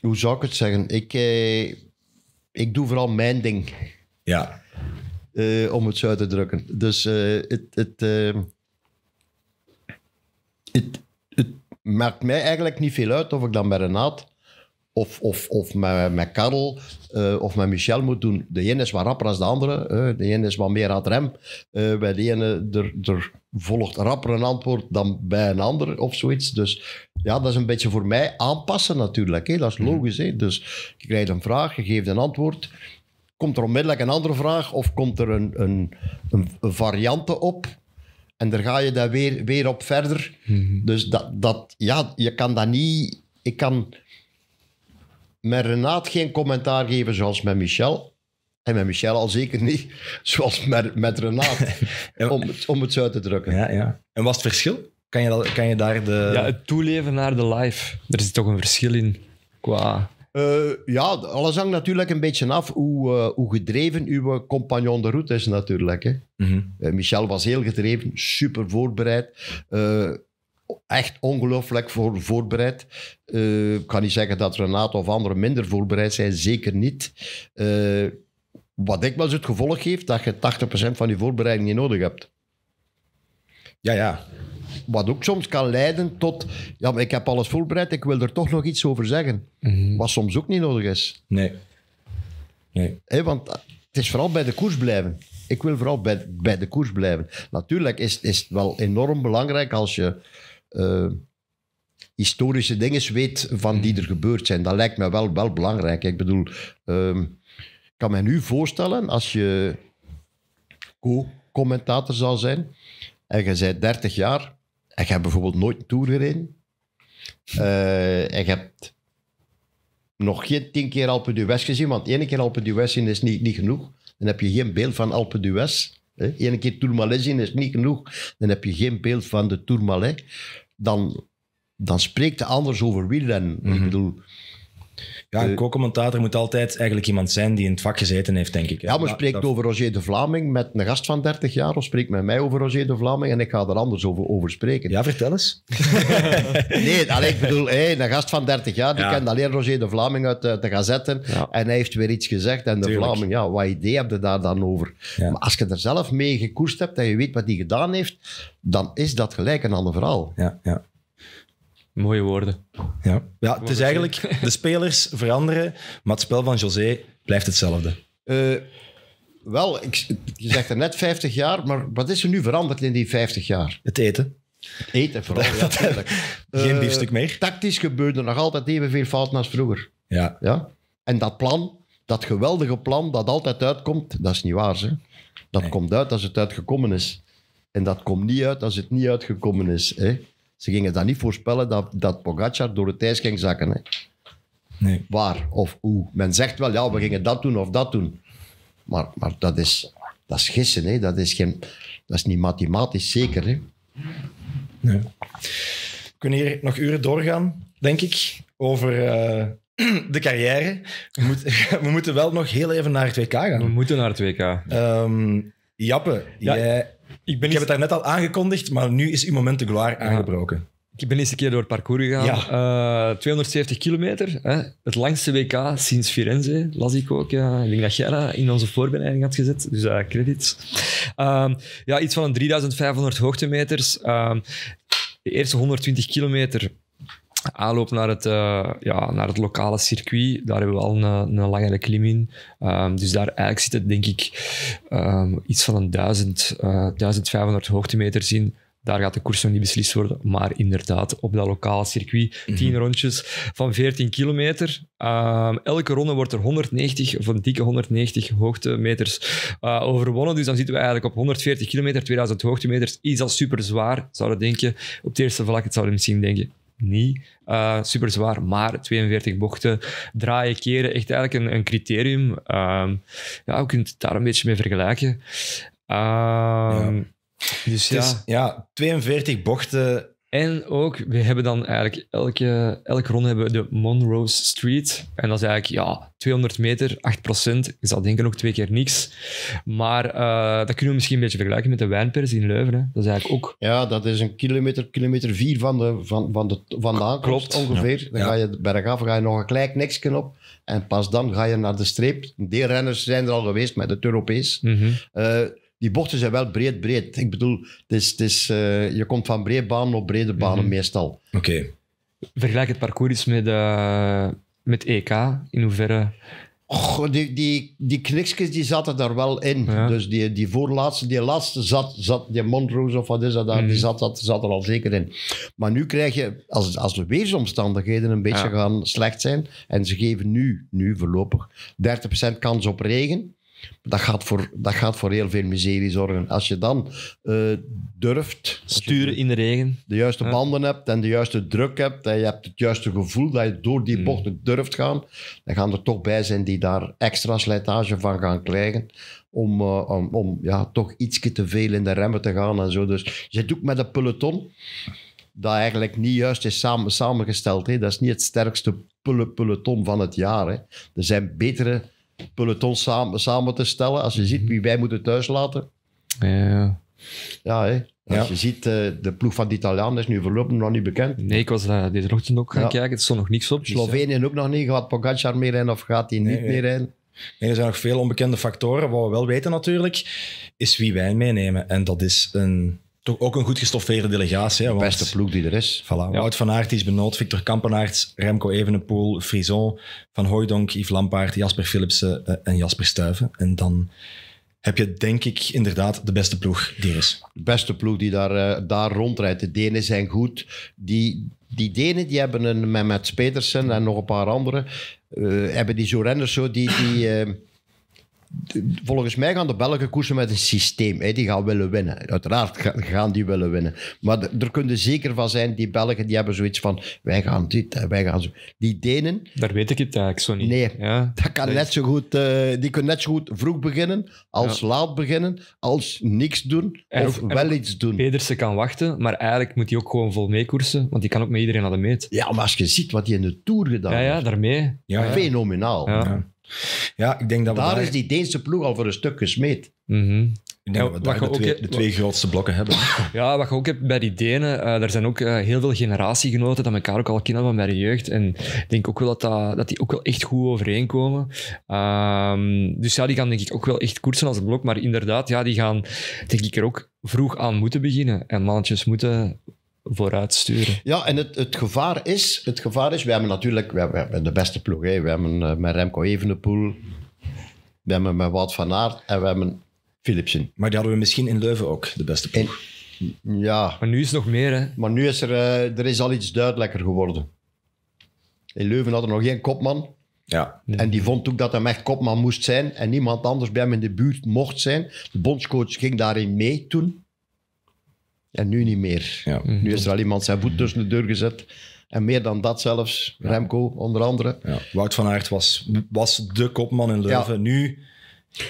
hoe zou ik het zeggen? Ik, eh, ik doe vooral mijn ding. Ja. Eh, om het zo uit te drukken. Dus eh, het, het, het, het maakt mij eigenlijk niet veel uit of ik dan bij Renat of, of, of met, met Karel of met Michel moet doen. De ene is wat rapper als de andere. de ene is wat meer aan het rem. bij de ene er, er volgt rapper een antwoord dan bij een ander of zoiets. Dus ja, dat is een beetje voor mij aanpassen natuurlijk. Hè? Dat is mhm. logisch. Hè? Dus je krijgt een vraag, je geeft een antwoord. Komt er onmiddellijk een andere vraag of komt er een, een, een, variante op? En daar ga je dan weer, weer op verder. Mhm. Dus dat, dat, ja, je kan dat niet... Ik kan met Renaat geen commentaar geven zoals met Michel. En met Michel al zeker niet, *laughs* zoals met, met Renaat, *laughs* om, om het zo te drukken. Ja, ja. En wat is het verschil? Kan je, kan je daar de... Ja, het toeleven naar de live. Er zit toch een verschil in qua... Eh, ja, alles hangt natuurlijk een beetje af hoe, eh, hoe gedreven uw compagnon de route is natuurlijk. Hè. Mhm. Eh, Michel was heel gedreven, super voorbereid. echt ongelooflijk voor, voorbereid. ik kan niet zeggen dat Renato of anderen minder voorbereid zijn, zeker niet. wat ik wel eens het gevolg heeft, dat je 80% van je voorbereiding niet nodig hebt. Ja, ja wat ook soms kan leiden tot, ja, maar ik heb alles voorbereid, ik wil er toch nog iets over zeggen. Mhm. Wat soms ook niet nodig is. Nee. nee. want eh, het is vooral bij de koers blijven. Ik wil vooral bij, bij de koers blijven. Natuurlijk is, is het wel enorm belangrijk als je eh, historische dingen weet van die mhm. er gebeurd zijn. Dat lijkt me wel, wel belangrijk. Ik bedoel, ehm, ik kan me nu voorstellen als je co-commentator zou zijn en je zei 30 jaar ik heb bijvoorbeeld nooit een tour gereden. Eh, ik heb nog geen tien keer Alpe West gezien, want één keer Alpe d'Huez zien is niet, niet genoeg. Dan heb je geen beeld van Alpe d'Huez. Eén keer Tourmalet zien is niet genoeg. Dan heb je geen beeld van de Tourmalet. Dan, dan spreekt de anders over wie Mm Ik mhm. bedoel, ja, een eh, co-commentator moet altijd eigenlijk iemand zijn die in het vak gezeten heeft, denk ik. Ja, maar spreekt over Roger de Vlaming met een gast van 30 jaar, of spreekt met mij over Roger de Vlaming en ik ga er anders over, over spreken. Ja, vertel eens. *laughs* nee, alleen, ik bedoel, hey, een gast van 30 jaar, die kent alleen Roger de Vlaming uit de, gazetten en hij heeft weer iets gezegd en de Vlaming, ja, wat idee heb je daar dan over? Maar als je er zelf mee gekoerst hebt en je weet wat hij gedaan heeft, dan is dat gelijk een ander verhaal. Ja, ja. Mooie woorden. Ja, ja het is eigenlijk, de spelers veranderen, maar het spel van José blijft hetzelfde. Eh, wel, ik, je zegt er net 50 jaar, maar wat is er nu veranderd in die 50 jaar? Het eten. eten vooral, ja, *laughs* Geen eh, biefstuk meer. Uh, tactisch gebeurde nog altijd evenveel fouten als vroeger. Ja. ja. En dat plan, dat geweldige plan dat altijd uitkomt, dat is niet waar. Hè? Dat komt uit als het uitgekomen is. En dat komt niet uit als het niet uitgekomen is. Hè? Ze gingen dat niet voorspellen dat, dat Pogacar door het ijs ging zakken. Hè. Nee. Waar of hoe. Men zegt wel, ja, we gingen dat doen of dat doen. Maar, maar dat, is, dat is gissen, hè. Dat, is geen, dat is niet mathematisch zeker. Hè. Nee. We kunnen hier nog uren doorgaan, denk ik, over eh, *clears throat* de carrière. We, moet, *laughs* we, moeten wel nog heel even naar het WK gaan. We moeten naar het WK. Um, ehm, Jappe, ja. jij ik, heb het daarnet al aangekondigd, maar nu is uw moment de gloire aangebroken. Ik ben eens een keer door het parcours gegaan. 270 eh, kilometer. Hè? Het langste WK sinds Firenze, las ik ook. Ik denk dat jij dat in onze voorbereiding had gezet, dus uh, credits. Ehm, ja, iets van 3500 hoogtemeters. Ehm, de eerste 120 kilometer aanloop naar het, eh, ja, naar het lokale circuit, daar hebben we al een, een langere klim in. Ehm, dus daar eigenlijk zit het, denk ik, ehm, iets van een 1000, uh, 1500 hoogtemeters in. Daar gaat de koers nog niet beslist worden, maar inderdaad, op dat lokale circuit, 10 mhm. rondjes van 14 kilometer. Ehm, elke ronde wordt er 190, of een dikke 190 hoogtemeters eh, overwonnen. Dus dan zitten we eigenlijk op 140 kilometer, 2000 hoogtemeters. Is al super zwaar, zouden denken. Op het eerste vlak het zouden we misschien denken, niet eh, super zwaar, maar 42 bochten draaien, keren, echt eigenlijk een, een criterium. Ehm, ja, je kunt het daar een beetje mee vergelijken. Ehm, dus Is, ja, 42 bochten en ook, we hebben dan eigenlijk elke, elke ronde hebben de Monroe Street. En dat is eigenlijk ja, 200 meter, 8%. Ik zou denken ook twee keer niks. Maar eh, dat kunnen we misschien een beetje vergelijken met de wijnpers in Leuven. Hè. Dat is eigenlijk ook... Ja, dat is een kilometer, kilometer vier van de, van, van de, van aankomst Klopt. ongeveer. Dan ga je bergaf, ga je nog een klein niksje op. En pas dan ga je naar de streep. De renners zijn er al geweest met het Europees. Mm die bochten zijn wel breed, breed. Ik bedoel, het is, het is, eh, je komt van breed banen op brede banen mhm. meestal. Oké. Vergelijk het parcours eens dus met, uh, met EK. In hoeverre... Oh, die, die, die kniksjes die zaten daar wel in. Dus die, die voorlaatste, die laatste zat, zat die Montrose of wat is dat daar, die mhm. zat, zat, zat, er al zeker in. Maar nu krijg je, als, als de weersomstandigheden een beetje gaan slecht zijn, en ze geven nu, nu voorlopig, 30% kans op regen, dat gaat, voor, dat gaat voor heel veel miserie zorgen. Als je dan eh, durft... Sturen in de regen. De juiste banden hebt en de juiste druk hebt en je hebt het juiste gevoel dat je door die mm. bochten durft gaan, dan gaan er toch bij zijn die daar extra slijtage van gaan krijgen om, eh, om, om, ja, toch ietsje te veel in de remmen te gaan en zo. Dus je doet met een peloton dat eigenlijk niet juist is samen, samengesteld. Hè. Dat is niet het sterkste peloton van het jaar. Hè. Er zijn betere peloton samen, samen te stellen. Als je ziet mhm. wie wij moeten thuislaten. Ja. Ja, Als je ziet, eh, de ploeg van de Italiaan is nu voorlopig nog niet bekend. Nee, ik was uh, deze ochtend ook gaan kijken. Er stond nog niks op. Dus, Slovenië ook nog niet. Gaat Pogacar meer rijden of gaat hij niet meer rijden? er zijn nog veel onbekende factoren. Wat we wel weten natuurlijk, is wie wij meenemen. En dat is een toch ook een goed gestoffeerde delegatie. De Beste ploeg die er is. Voilà, ja. van Aert is benoot, Victor Kampenaerts, Remco Evenepoel, Frison, Van Hooijdonk, Yves Lampaert, Jasper Philipsen eh, en Jasper Stuiven. En dan heb je denk ik inderdaad de beste ploeg die er is. De beste ploeg die daar, eh, daar rondrijdt. De Denen zijn goed. Die, die Denen die hebben een, met Mats en nog een paar anderen, eh, hebben die zo renners zo die... die volgens mij gaan de Belgen koersen met een systeem. Hè. Die gaan willen winnen. Uiteraard gaan die willen winnen. Maar er kunnen zeker van zijn, die Belgen die hebben zoiets van, wij gaan dit, wij gaan zo. Die Denen... Daar weet ik het eigenlijk zo niet. Nee, ja, dat kan net zo goed... Eh, die kunnen net zo goed vroeg beginnen, als laat beginnen, als niks doen, en of, wel iets doen. Pedersen kan wachten, maar eigenlijk moet hij ook gewoon vol meekoersen, want die kan ook met iedereen aan de meet. Ja, maar als je ziet wat hij in de Tour gedaan heeft. Ja, ja, daarmee. Ja, Fenomenaal. Ja. Ja, ik denk dat daar, is die Deense ploeg al voor een stuk gesmeed. Mhm. Ik denk dat we daar de, twee, de twee grootste blokken hebben. *laughs* Ja, wat je ook hebt bij die Denen, uh, eh, er zijn ook eh, heel veel generatiegenoten dat elkaar ook al kennen van bij de jeugd. En ik denk ook wel dat, dat, dat die ook wel echt goed overeenkomen. Um, dus ja, die gaan denk ik ook wel echt koersen als blok. Maar inderdaad, ja, die gaan denk ik er ook vroeg aan moeten beginnen. En mannetjes moeten vooruit sturen. Ja, en het, het, gevaar is, het gevaar is, wij hebben natuurlijk wij, hebben de beste ploeg. Hè. We hebben eh, met Remco Evenepoel, we hebben met Wout van Aert en we hebben Philipsen. Maar die hadden we misschien in Leuven ook, de beste ploeg. ja. Maar nu is het nog meer, hè? Maar nu is er, eh, er is al iets duidelijker geworden. In Leuven hadden we nog geen kopman. Ja. En die vond ook dat hij echt kopman moest zijn en niemand anders bij hem in de buurt mocht zijn. De bondscoach ging daarin mee toen. En nu niet meer. Ja. Nu is er al iemand zijn voet tussen de deur gezet. En meer dan dat zelfs, Remco onder andere. Wout van Aert was, was de kopman in Leuven. Nu,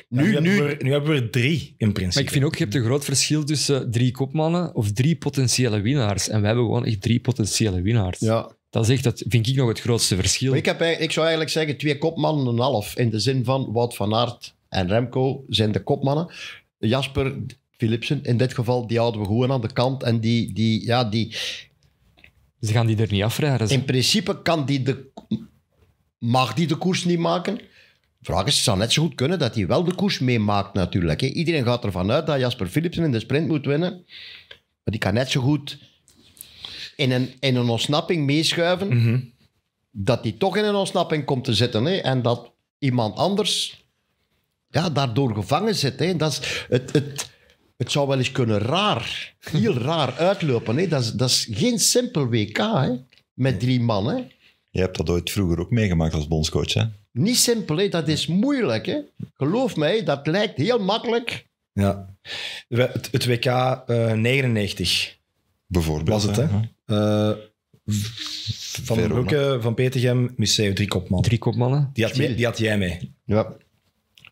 nu, nu, hebben we, er drie in principe. Maar ik vind ook, je hebt een groot verschil tussen drie kopmannen of drie potentiële winnaars. En we hebben gewoon echt drie potentiële winnaars. Ja. Dat, is echt, dat vind ik nog het grootste verschil. ik, heb, ik zou eigenlijk zeggen twee kopmannen en een half. In de zin van Wout van Aert en Remco zijn de kopmannen. Jasper Philipsen. In dit geval, die houden we gewoon aan de kant. En die, die, ja, die... Ze gaan die er niet afrijden. In principe kan die de, mag die de koers niet maken. Vraag is, het zou net zo goed kunnen dat hij wel de koers meemaakt natuurlijk. Hè. Iedereen gaat ervan uit dat Jasper Philipsen in de sprint moet winnen. Maar die kan net zo goed in een, in een ontsnapping meeschuiven. Mhm. Dat die toch in een ontsnapping komt te zitten. Hè. En dat iemand anders ja, daardoor gevangen zit. Hè. Dat is het, het, het zou wel eens kunnen raar, heel raar uitlopen. Hè? Dat, is, dat is geen simpel WK hè? met drie mannen. Je hebt dat ooit vroeger ook meegemaakt als bondscoach, hè? Niet simpel, hè? dat is moeilijk. Hè? Geloof mij, dat lijkt heel makkelijk. Ja. Het, WK 99. Eh, Bijvoorbeeld. Was het, hè? Eh, van Verona. Broeke, Van Petergem drie kopmannen. Drie kopmannen? Die had, die had jij mee. Ja.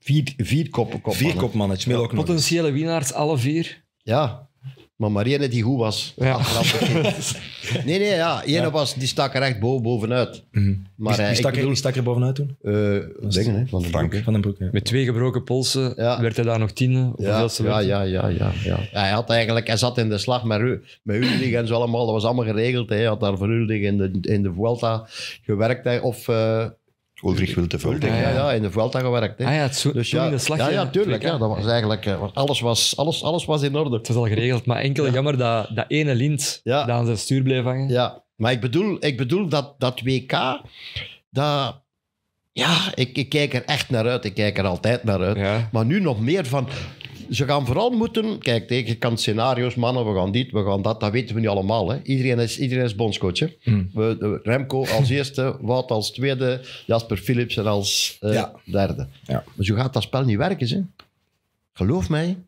Vier, vier kop, kopmannen. Vier ook nog. Potentiële winnaars, alle vier. Ja, maar Marianne die goed was. Ja. *laughs* nee, nee, ja. Ene ja. was, die stak er echt bovenuit. Mhm. Maar, die, die, eh, stak, bedoel, die, stak er, bovenuit toen? Uh, eh, dingen, hè, van den Frank. Broek. Van den Broek Met twee gebroken polsen werd hij daar nog tien. Ja, ja, ja, ja, ja, Hij, had eigenlijk, hij zat in de slag met, u, met Ulrich en zo allemaal. Dat was allemaal geregeld. Hij had daar voor Huldig in de, in de Vuelta gewerkt. Hij Of... Uh, Ulrich wilde Ja, ja, ja, in de Vuelta gewerkt. Hè. Ah ja, dus ja, de slag. Ja, ja tuurlijk. Ja, dat was eigenlijk, eh, alles, was, alles, alles was in orde. Het was al geregeld, maar enkel jammer dat, dat ene lint dat aan zijn stuur bleef hangen. Ja, maar ik bedoel, ik bedoel dat, dat WK, dat, ja, ik, ik kijk er echt naar uit. Ik kijk er altijd naar uit. Maar nu nog meer van, ze gaan vooral moeten... Kijk, tegenkant scenario's, mannen, we gaan dit, we gaan dat. Dat weten we niet allemaal. Hè. Iedereen, is, iedereen is hmm. We, Remco als eerste, Wout als tweede, Jasper Philipsen als eh, derde. Ja. Maar dus zo gaat dat spel niet werken. Hè. Geloof mij.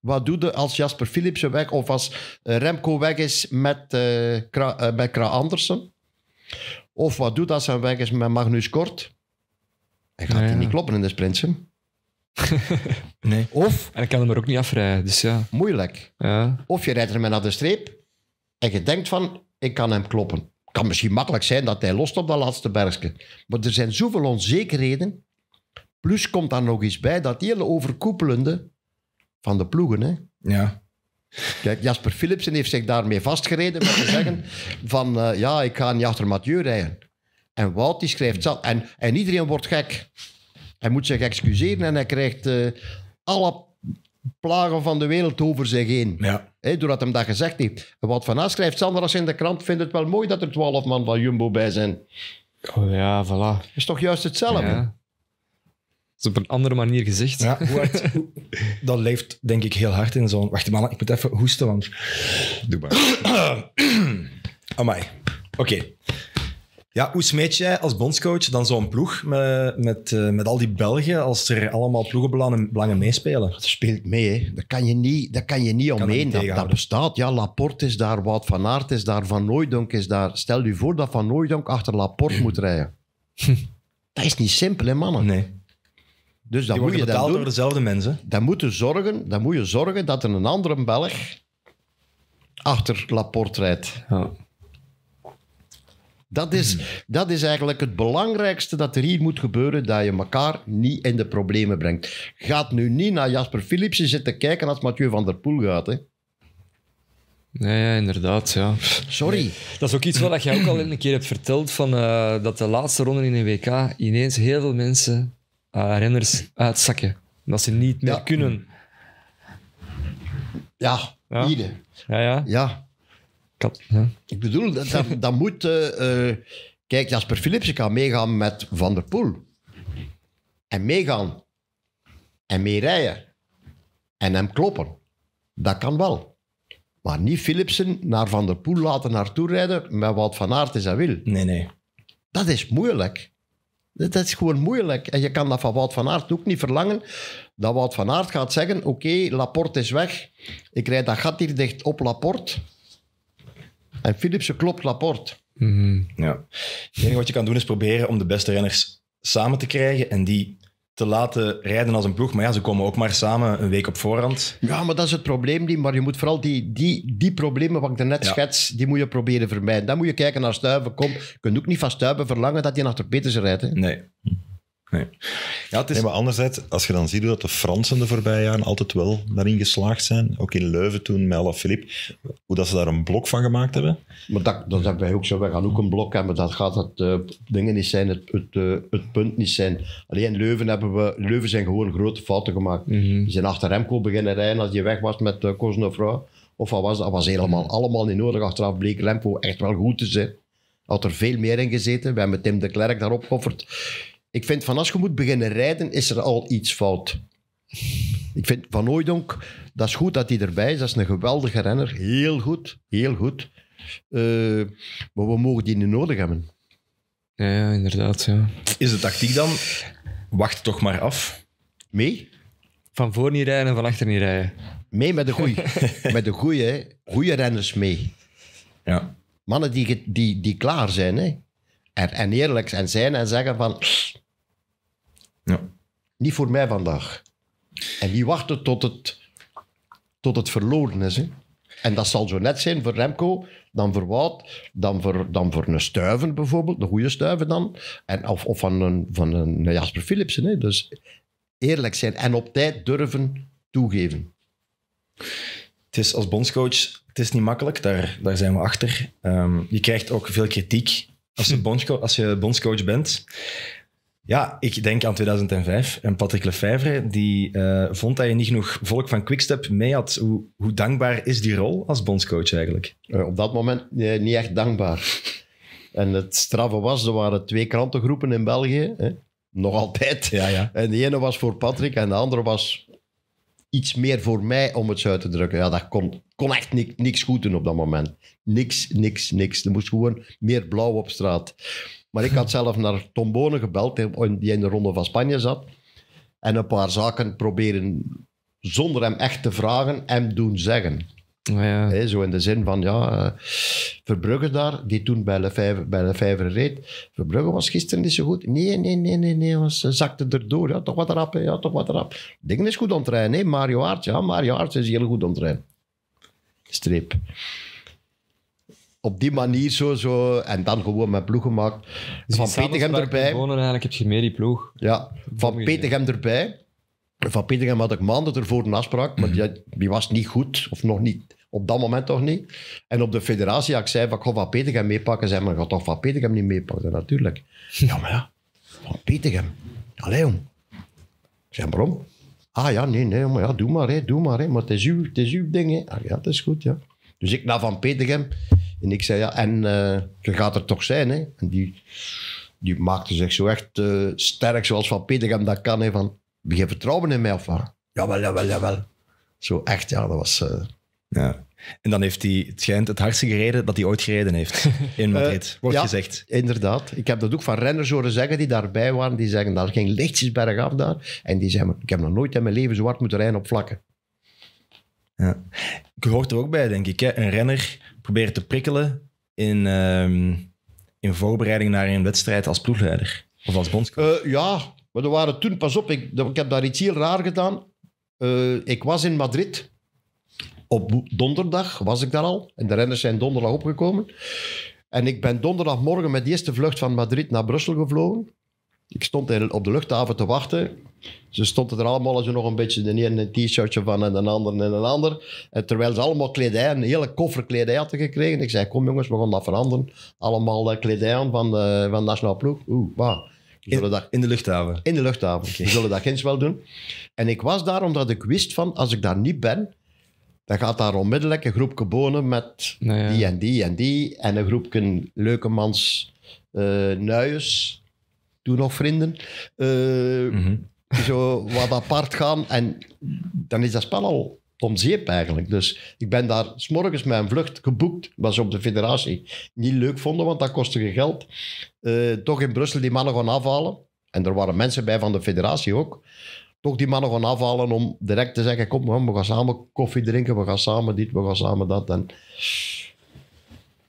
Wat doet je als Jasper Philipsen weg of als eh, Remco weg is met, eh, Kra, met Kra Andersen? Of wat doet als hij weg is met Magnus Kort? Hij gaat ja, niet kloppen in de sprinten? *laughs* nee. Of... En ik kan hem er ook niet afrijden, dus ja. Moeilijk. Ja. Of je rijdt met naar de streep en je denkt van, ik kan hem kloppen. Het kan misschien makkelijk zijn dat hij lost op dat laatste bergje. Maar er zijn zoveel onzekerheden. Plus komt daar nog eens bij dat hele overkoepelende van de ploegen. Hè? Ja. Kijk, Jasper Philipsen heeft zich daarmee vastgereden met te zeggen van eh, ja, ik ga niet achter Mathieu rijden. En Wout die schrijft zat. En, en iedereen wordt gek. Hij moet zich excuseren en hij krijgt eh, alle plagen van de wereld over zich heen. Ja. doordat hem dat gezegd heeft. Wat Van Aas schrijft, als in de krant vindt het wel mooi dat er twaalf man van Jumbo bij zijn. Oh ja, voilà. Is toch juist hetzelfde? Ja. is op een andere manier gezegd. *laughs* dat leeft denk ik heel hard in zo'n... Wacht, man, ik moet even hoesten, want... Doe maar. *coughs* Amai. Oké. Ja, hoe smeet jij als bondscoach dan zo'n ploeg met, met, eh, met al die Belgen als er allemaal ploegenbelangen meespelen? Dat speelt mee, hè. Daar kan je niet, dat kan je niet omheen. Dat, dat, bestaat. Ja, Laporte is daar, Wout van Aert is daar, Van Nooydonk is daar. Stel je voor dat Van Nooydonk achter Laporte moet rijden. *laughs* dat is niet simpel, hè, mannen? Nee. Dus dan moet je dat doen. door dezelfde mensen. Dan moet, je zorgen, dan moet je zorgen dat er een andere Belg achter Laporte rijdt. Ja. Dat is, hmm. dat is eigenlijk het belangrijkste dat er hier moet gebeuren, dat je elkaar niet in de problemen brengt. Gaat nu niet naar Jasper Philipsen zitten kijken als Mathieu van der Poel gaat, hè. Nee, ja, inderdaad, ja. Sorry. dat is ook iets wat jij ook al een keer hebt verteld, van, eh, dat de laatste ronde in een WK ineens heel veel mensen, uh, renners, uitzakken. Dat ze niet meer kunnen. Ja, Ja, ja. ja. Ik bedoel, dat, *laughs* moet... Uh, kijk, Jasper Philipsen kan meegaan met Van der Poel. En meegaan. En mee rijden. En hem kloppen. Dat kan wel. Maar niet Philipsen naar Van der Poel laten naartoe rijden met wat Van Aert is en wil. Nee, nee. Dat is moeilijk. Dat is gewoon moeilijk. En je kan dat van Wout van Aert ook niet verlangen. Dat Wout van Aert gaat zeggen, oké, okay, Laporte is weg. Ik rijd dat gat hier dicht op Laporte. En Philipsen klopt Laporte. Mhm. ja. Het enige wat je kan doen is proberen om de beste renners samen te krijgen en die te laten rijden als een ploeg. Maar ja, ze komen ook maar samen een week op voorhand. Ja, maar dat is het probleem, maar je moet vooral die, die, die problemen wat ik daarnet ja. schets, die moet je proberen vermijden. Dan moet je kijken naar Stuiven. Kom, je kunt ook niet van Stuiven verlangen dat hij achter Petersen rijdt. Hè? Nee. Nee. Ja, maar anderzijds, als je dan ziet hoe dat de Fransen de voorbije jaren altijd wel daarin geslaagd zijn, ook in Leuven toen met Philippe, hoe dat ze daar een blok van gemaakt hebben. Maar dat, dat hebben wij ook zo. Wij gaan ook een blok hebben. Dat gaat het eh, dingen niet zijn, het, het, eh, het, punt niet zijn. Alleen Leuven hebben we, Leuven zijn gewoon grote fouten gemaakt. Ze mhm. zijn achter Remco beginnen rijden als je weg was met uh, Of wat was dat? was helemaal allemaal niet nodig. Achteraf bleek Remco echt wel goed te zijn. Had er veel meer in gezeten. We hebben Tim de Klerk daar opgeofferd ik vind van als je moet beginnen rijden, is er al iets fout. Ik vind Van Ooydonk, dat is goed dat hij erbij is. Dat is een geweldige renner. Heel goed, heel goed. Eh, maar we mogen die niet nodig hebben. Ja, inderdaad. Ja. Is de tactiek dan, wacht toch maar af? Mee? Van voor niet rijden en van achter niet rijden. Mee met de goeie. *laughs* met de goeie, Goeie renners mee. Ja. Mannen die, die, die klaar zijn, hè. En, en eerlijk zijn en zeggen van... Ja. Niet voor mij vandaag. En die wachten tot het, tot het verloren is. Hè? En dat zal zo net zijn voor Remco, dan voor Wout, dan voor, dan voor een stuiven bijvoorbeeld, een goede stuiven dan. En, of of van, een, van een Jasper Philipsen. Hè? Dus eerlijk zijn en op tijd durven toegeven. Het is als bondscoach, het is niet makkelijk, daar, daar zijn we achter. Ehm, je krijgt ook veel kritiek als je, *laughs* bondscoach, als je bondscoach bent. Ja, ik denk aan 2005 en Patrick Lefevre, die eh, vond dat je niet genoeg volk van Quickstep mee had. Hoe, hoe dankbaar is die rol als bondscoach eigenlijk? Eh, op dat moment niet echt dankbaar. *laughs* En het straffe was, er waren twee krantengroepen in België, hè? nog altijd. *laughs* En de ene was voor Patrick en de andere was iets meer voor mij om het zo uit te drukken. Ja, dat kon, kon echt niks, niks goed doen op dat moment. Niks, niks, niks. Er moest gewoon meer blauw op straat. Maar ik had zelf naar Tom Bonen gebeld, die in de Ronde van Spanje zat. En een paar zaken proberen, zonder hem echt te vragen, hem doen zeggen. Oh, ja. zo in de zin van, ja, eh, Verbrugge daar, die toen bij de bij vijver reed. Verbrugge was gisteren niet zo goed. Nee, nee, nee, nee, nee, was, zakte erdoor. Ja, toch wat rap, ja, toch wat rap. Dingen is goed om Mario Aarts, ja, Mario Aarts is heel goed om Streep op die manier zo, zo en dan gewoon met ploeg gemaakt. Dus van Petegem erbij. Wonen, eigenlijk heb je meer die ploeg. Ja, van Petegem erbij. Van Petegem had ik maanden ervoor een afspraak, maar die, was niet goed, of nog niet, op dat moment toch niet. En op de federatie, had ik zei van, ik ga Van Petegem meepakken. Zei maar, ik ga toch Van Petegem niet meepakken? natuurlijk. Ja, maar ja, Van Petegem. Allee, zijn waarom? Ah ja, nee, nee, maar ja, doe maar, hè, doe maar. Hè. Maar het is uw, het is uw ding, hè. Ah, ja, dat is goed, ja. Dus ik naar Van Petegem... En ik zei, ja, en eh, je gaat er toch zijn, hè? En die, die maakte zich zo echt eh, sterk, zoals Van Petergem dat kan, hè, van, begin vertrouwen in mij, of wat? Jawel, jawel, jawel. Zo echt, ja, dat was... Eh, ja. En dan heeft hij, het schijnt, het hardste gereden dat hij ooit gereden heeft *laughs* in Madrid, uh, wordt ja, gezegd. inderdaad. Ik heb dat ook van renners horen zeggen die daarbij waren. Die zeggen, daar ging lichtjes bergaf daar. En die zeggen, ik heb nog nooit in mijn leven zo hard moeten rijden op vlakken. Ja. Ik hoort er ook bij, denk ik. Hè? Een renner proberen te prikkelen in, ehm, in voorbereiding naar een wedstrijd als ploegleider of als bondscoach? Eh, ja, maar er waren toen, pas op, ik, ik heb daar iets heel raar gedaan. Eh, ik was in Madrid. Op donderdag was ik daar al. En de renners zijn donderdag opgekomen. En ik ben donderdagmorgen met de eerste vlucht van Madrid naar Brussel gevlogen ik stond op de luchthaven te wachten. Ze stonden er allemaal als je nog een beetje de een t-shirtje van en een ander en een ander. En terwijl ze allemaal kledij, een hele koffer kledij hadden gekregen. Ik zei, kom jongens, we gaan dat veranderen. Allemaal eh, kledij van, de, eh, van Nationaal Ploeg. Oeh, wauw. In, dat, in de luchthaven? In de luchthaven. We zullen dat eens wel doen. En ik was daar omdat ik wist van, als ik daar niet ben, dan gaat daar onmiddellijk een groepje bonen met nou die en die en die. En een groepje leuke mans uh, doe nog vrienden. Eh, mhm. Zo wat apart gaan. En dan is dat spel al om zeep eigenlijk. Dus ik ben daar s'morgens mijn vlucht geboekt, wat ze op de federatie niet leuk vonden, want dat kostte geld. Eh, toch in Brussel die mannen gaan afhalen. En er waren mensen bij van de federatie ook. Toch die mannen gaan afhalen om direct te zeggen: Kom, we gaan samen koffie drinken, we gaan samen dit, we gaan samen dat. En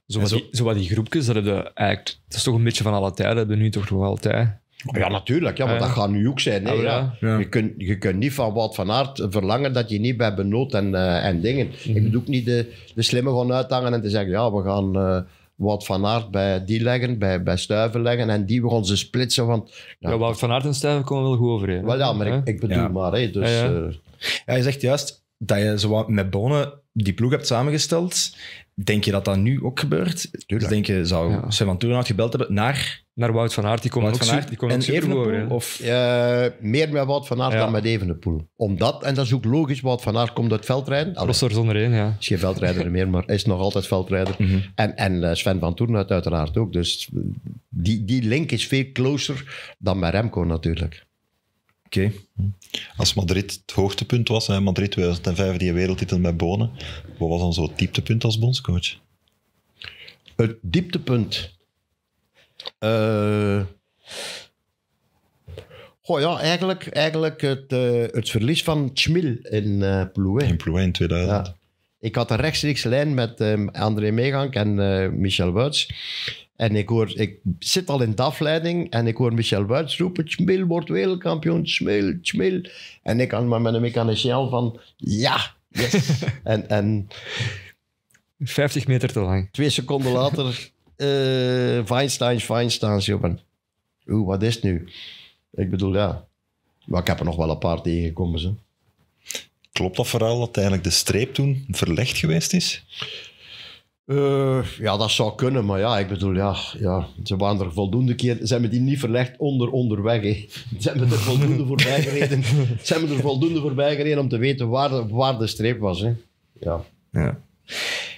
zo wat, die, groepjes, dat, hebben eigenlijk, dat is toch een beetje van alle tijden, dat hebben nu toch nog tijd. Oh ja, natuurlijk. Ja, maar dat gaat nu ook zijn. Hè, ah, Je, kunt, je kunt niet van Wout van Aert verlangen dat je niet bij Benoot en, eh, en dingen. Ik mhm. bedoel ook niet de, de slimme gewoon uithangen en te zeggen, ja, we gaan uh, Wout van Aert bij die leggen, bij, bij Stuiven leggen en die we gaan ze splitsen. Want, ja, Wout van Aert en Stuiven komen wel goed overeen. Wel ja, maar ik, ik, bedoel maar. Hè, dus, ja, je eh, zegt juist dat je zo met Bonen die ploeg hebt samengesteld Denk je dat dat nu ook gebeurt? Tuurlijk. Dus denk je, zou Sven van Toerenhout gebeld hebben naar... Naar Wout van Aert, die komt ook, van Aert, die komt en ook Evenepoel, voor, of... Uh, meer met Wout van Aert dan met Evenepoel. Omdat, en dat is ook logisch, Wout van Aert komt uit veldrijden. Allee, er zonder één, ja. Is geen veldrijder meer, maar is nog altijd veldrijder. Mm En, en eh, Sven van Toerenhout uiteraard ook. Dus die, die link is veel closer dan met Remco natuurlijk. Als Madrid het hoogtepunt was, hè, Madrid 2005 die wereldtitel met Bonen, wat was dan zo het dieptepunt als bondscoach? Het dieptepunt? Uh, ja, eigenlijk, eigenlijk het, eh, het verlies van Chmil in uh, In in 2000. Ik had een rechtstreeks lijn met André Meegang en Michel Wuits. En ik, hoor, ik zit al in de afleiding en ik hoor Michel Wuits roepen: Schmil wordt wereldkampioen, Schmil, Schmil. En ik kan maar met een mechanicien van: Ja, yes. *laughs* en, en 50 meter te lang. Twee seconden later: uh, eh, Feinsteins, Feinsteins, Joppen. Oeh, wat is het nu? Ik bedoel, ja. Maar ik heb er nog wel een paar tegengekomen. zo. Klopt dat vooral dat de streep toen verlegd geweest is? Eh, ja, dat zou kunnen, maar ja, ik bedoel, ja, ja ze waren er voldoende keer. Ze hebben die niet verlegd onder onderweg. Hè. *laughs* Ze hebben er voldoende voorbij gereden. Ze hebben er voldoende voorbij gereden om te weten waar de, waar de streep was. Hè. Ja. ja.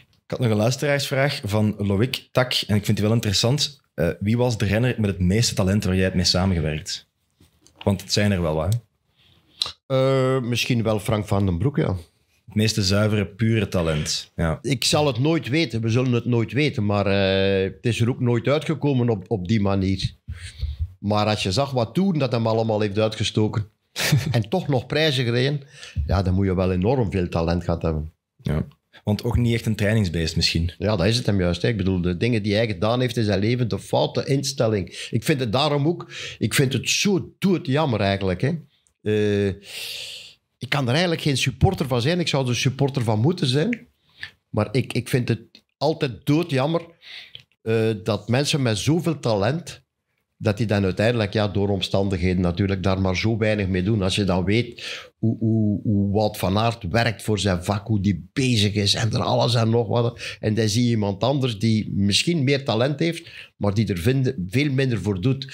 Ik had nog een luisteraarsvraag van Loïc Tak, en ik vind die wel interessant. Eh, wie was de renner met het meeste talent waar jij het mee samengewerkt? Want het zijn er wel wat. Eh, misschien wel Frank van den Broek, ja. Het meeste zuivere, pure talent. Ja. Ik zal het nooit weten, we zullen het nooit weten, maar eh, het is er ook nooit uitgekomen op, op die manier. Maar als je zag wat toen dat hem allemaal heeft uitgestoken *laughs* en toch nog prijzen gereden, ja, dan moet je wel enorm veel talent gehad hebben. Ja. Want ook niet echt een trainingsbeest misschien. Ja, dat is het hem juist. Hè. Ik bedoel, de dingen die hij gedaan heeft in zijn leven, de foute instelling. Ik vind het daarom ook, ik vind het zo doet jammer eigenlijk. Hè. Eh, ik kan er eigenlijk geen supporter van zijn. Ik zou er supporter van moeten zijn. Maar ik, ik vind het altijd doodjammer uh, dat mensen met zoveel talent, dat die dan uiteindelijk ja, door omstandigheden natuurlijk daar maar zo weinig mee doen. Als je dan weet hoe, hoe, hoe Wout van Aert werkt voor zijn vak, hoe die bezig is en er alles en nog wat. En dan zie je iemand anders die misschien meer talent heeft, maar die er vinden, veel minder voor doet.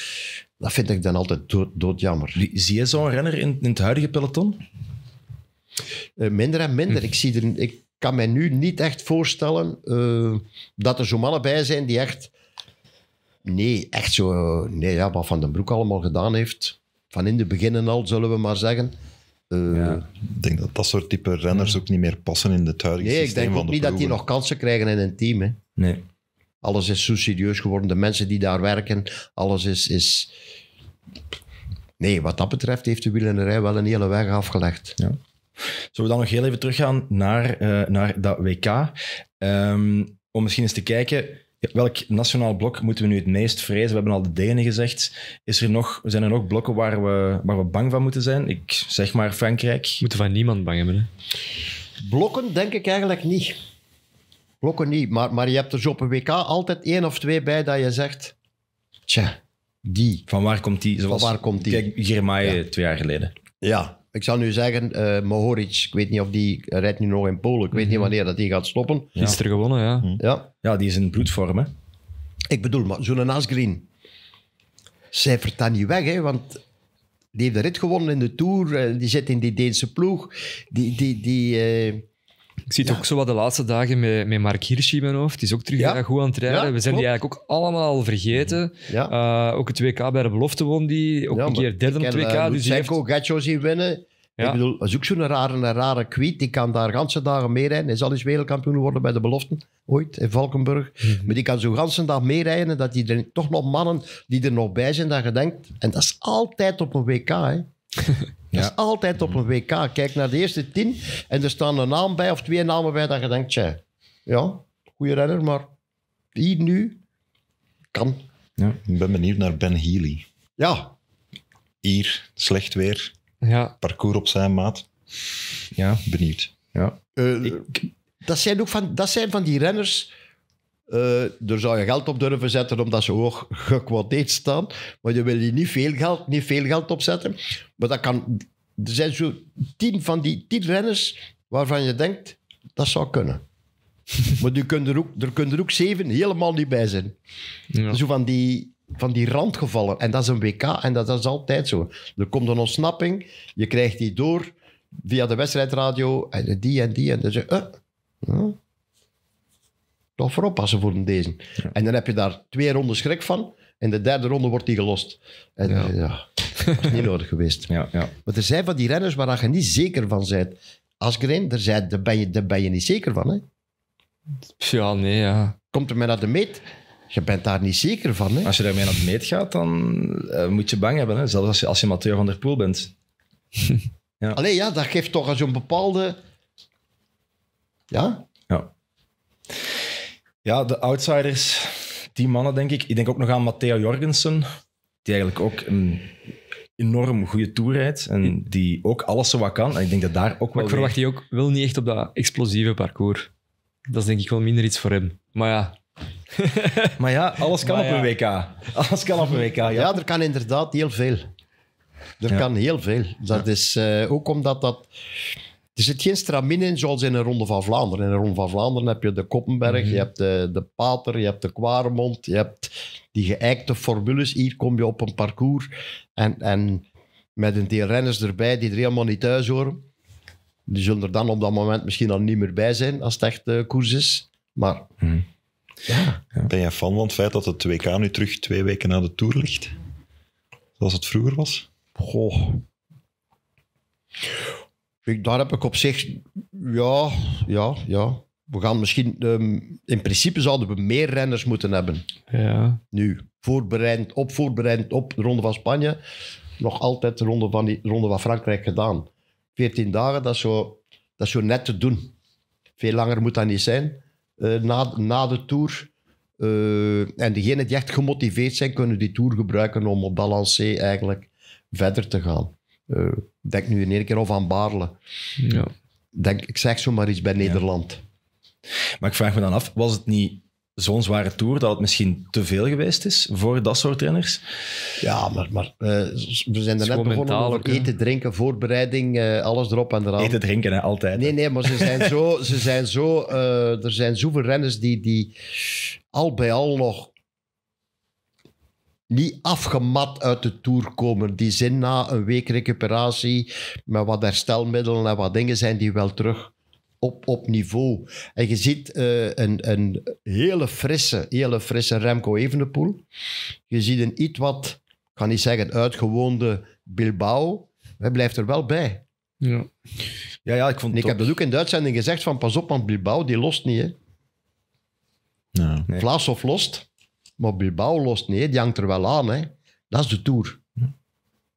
Dat vind ik dan altijd dood, doodjammer. Zie je zo'n renner in, in het huidige peloton? Eh, minder en minder. Mhm. Ik, zie er, ik kan mij nu niet echt voorstellen eh, dat er zo mannen bij zijn die echt... Nee, echt zo... Eh, nee, ja, wat Van den Broek allemaal gedaan heeft. Van in de beginnen al, zullen we maar zeggen. Ik denk dat dat soort type renners ook niet meer passen in de huidige nee, de ik denk ook niet dat die nog kansen krijgen in een team. Hè. Nee. Alles is zo serieus geworden. De mensen die daar werken, alles is... is... Nee, wat dat betreft heeft de wielrennerij wel een hele weg afgelegd. Ja. Zullen we dan nog heel even teruggaan naar, eh, naar dat WK? Ehm, om misschien eens te kijken, welk nationaal blok moeten we nu het meest vrezen? We hebben al de Denen gezegd. Is er nog, zijn er nog blokken waar we, waar we bang van moeten zijn? Ik zeg maar Frankrijk. We moeten van niemand bang hebben. Hè? Blokken denk ik eigenlijk niet. Blokken niet, maar, maar je hebt er dus zo op een WK altijd één of twee bij dat je zegt... Tja, die. Van waar komt die? Zoals, van waar komt die? Kijk, twee jaar geleden. Ja, ik zal nu zeggen, eh, Mohoric, ik weet niet of die rijdt nu nog in Polen. Ik weet niet mhm. wanneer dat die gaat stoppen. Ja. Gisteren gewonnen, ja. Mhm. ja. Ja, die is in bloedvorm, hè. Ik bedoel, maar zo'n Asgreen cijfert dat niet weg, hè, want die heeft de rit gewonnen in de Tour. Eh, die zit in die Deense ploeg. Die, die, die, eh, ik zie het ook zo wat de laatste dagen met, met Mark Hirschi in mijn hoofd. Die is ook terug goed aan het rijden. we zijn die eigenlijk ook allemaal vergeten. Uh, ook het WK bij de belofte won die. Ook een keer derde op het WK. Uh, eh, dus Seiko heeft... Gacho zien winnen. Ik bedoel, dat is ook zo'n rare, een rare kwiet. Die kan daar ganse dagen mee rijden. Hij zal eens wereldkampioen worden bij de beloften ooit in Valkenburg. Mhm. Maar die kan zo'n ganse dag mee rijden. dat die er toch nog mannen die er nog bij zijn, dat gedenkt En dat is altijd op een WK. Hè ja. Dat is altijd op een WK. Kijk naar de eerste tien en er staan een naam bij of twee namen bij dat je denkt, ja, goede renner, maar die nu kan. Ja. Ik ben benieuwd naar Ben Healy. Ja. Hier, slecht weer. Ja. Parcours op zijn maat. Ja. Benieuwd. Ja. Eh, dat, zijn ook van, dat zijn van die renners uh, daar zou je geld op durven zetten, omdat ze hoog gekwoteerd staan. Maar je wil hier niet veel geld, niet veel geld op zetten. Maar dat kan, er zijn zo tien van die tien renners waarvan je denkt, dat zou kunnen. *laughs* maar je kunt er, ook, er kunnen er ook zeven helemaal niet bij zijn. Zo van die, van die randgevallen. En dat is een WK en dat, dat is altijd zo. Er komt een ontsnapping, je krijgt die door via de wedstrijdradio en die en die. En dan zeg eh, je, toch voor oppassen voor een deze. En dan heb je daar twee ronden schrik van. En de derde ronde wordt die gelost. En ja, dat eh, is niet nodig geweest. *laughs* Ja, ja. Maar er zijn van die renners waar je niet zeker van bent. Asgreen, daar, daar, ben je, daar ben je niet zeker van. Hè? Ja, nee, ja. Komt er mij naar de meet? Je bent daar niet zeker van. Hè? Als je daarmee naar de meet gaat, dan eh, moet je bang hebben. Hè? Zelfs als je, als je Mathieu van der Poel bent. *laughs* ja. ja, dat geeft toch een bepaalde... Ja? Ja. Ja, de outsiders, die mannen denk ik. Ik denk ook nog aan Matteo Jorgensen, die eigenlijk ook een enorm goede tour rijdt en die ook alles zo wat kan. ik denk dat daar ook wel... verwacht die ook wel niet echt op dat explosieve parcours. Dat is denk ik wel minder iets voor hem. Maar ja... *laughs* maar ja, alles kan op een WK. Alles kan op een WK, ja. ja er kan inderdaad heel veel. Er kan heel veel. Dat is eh, ook omdat dat er zit geen stramine in zoals in een Ronde van Vlaanderen. In een Ronde van Vlaanderen heb je de Koppenberg, mhm. je hebt de, de Pater, je hebt de Kwaremond, je hebt die geëikte formules. Hier kom je op een parcours en, en met een deel renners erbij die er helemaal niet thuis horen. Die zullen er dan op dat moment misschien al niet meer bij zijn als het echt de eh, koers is. Maar mhm. ja. Ben je fan van het feit dat het WK nu terug twee weken na de Tour ligt? Zoals het vroeger was? Goh daar heb ik op zich, ja, ja, ja. We gaan misschien, ehm, in principe zouden we meer renners moeten hebben. Ja. Nu, voorbereid op, voorbereid op de Ronde van Spanje. Nog altijd de Ronde van, die, ronde van Frankrijk gedaan. 14 dagen, dat is, zo, dat is zo net te doen. Veel langer moet dat niet zijn. Eh, na, na de Tour. Eh, en degene die echt gemotiveerd zijn, kunnen die Tour gebruiken om op balancer eigenlijk verder te gaan. Eh, Denk nu in één keer of aan Baarle. Ja. Denk, ik zeg zo maar iets bij Nederland. Maar ik vraag me dan af, was het niet zo'n zware tour dat het misschien te veel geweest is voor dat soort renners? Ja, maar, maar eh, we zijn er net begonnen over eten, drinken, voorbereiding, eh, alles erop en eraan. Eten, drinken, hè, altijd. Nee, nee, maar ze zijn zo... ze zijn zo eh, er zijn zoveel renners die, die al bij al nog niet afgemat uit de tour komen. Die zijn na een week recuperatie met wat herstelmiddelen en wat dingen zijn die wel terug op, op niveau. En je ziet eh, een, een hele frisse, hele frisse Remco Evenepoel. Je ziet een iets wat, ik ga niet zeggen uitgewoonde Bilbao. Hij blijft er wel bij. Ja, ja, ja ik vond Ik heb dat ook in Duitsland gezegd van pas op, want Bilbao die lost niet. Hè. Nee. lost. Maar Bilbao lost nee, die hangt er wel aan. Hè. Dat is de Tour.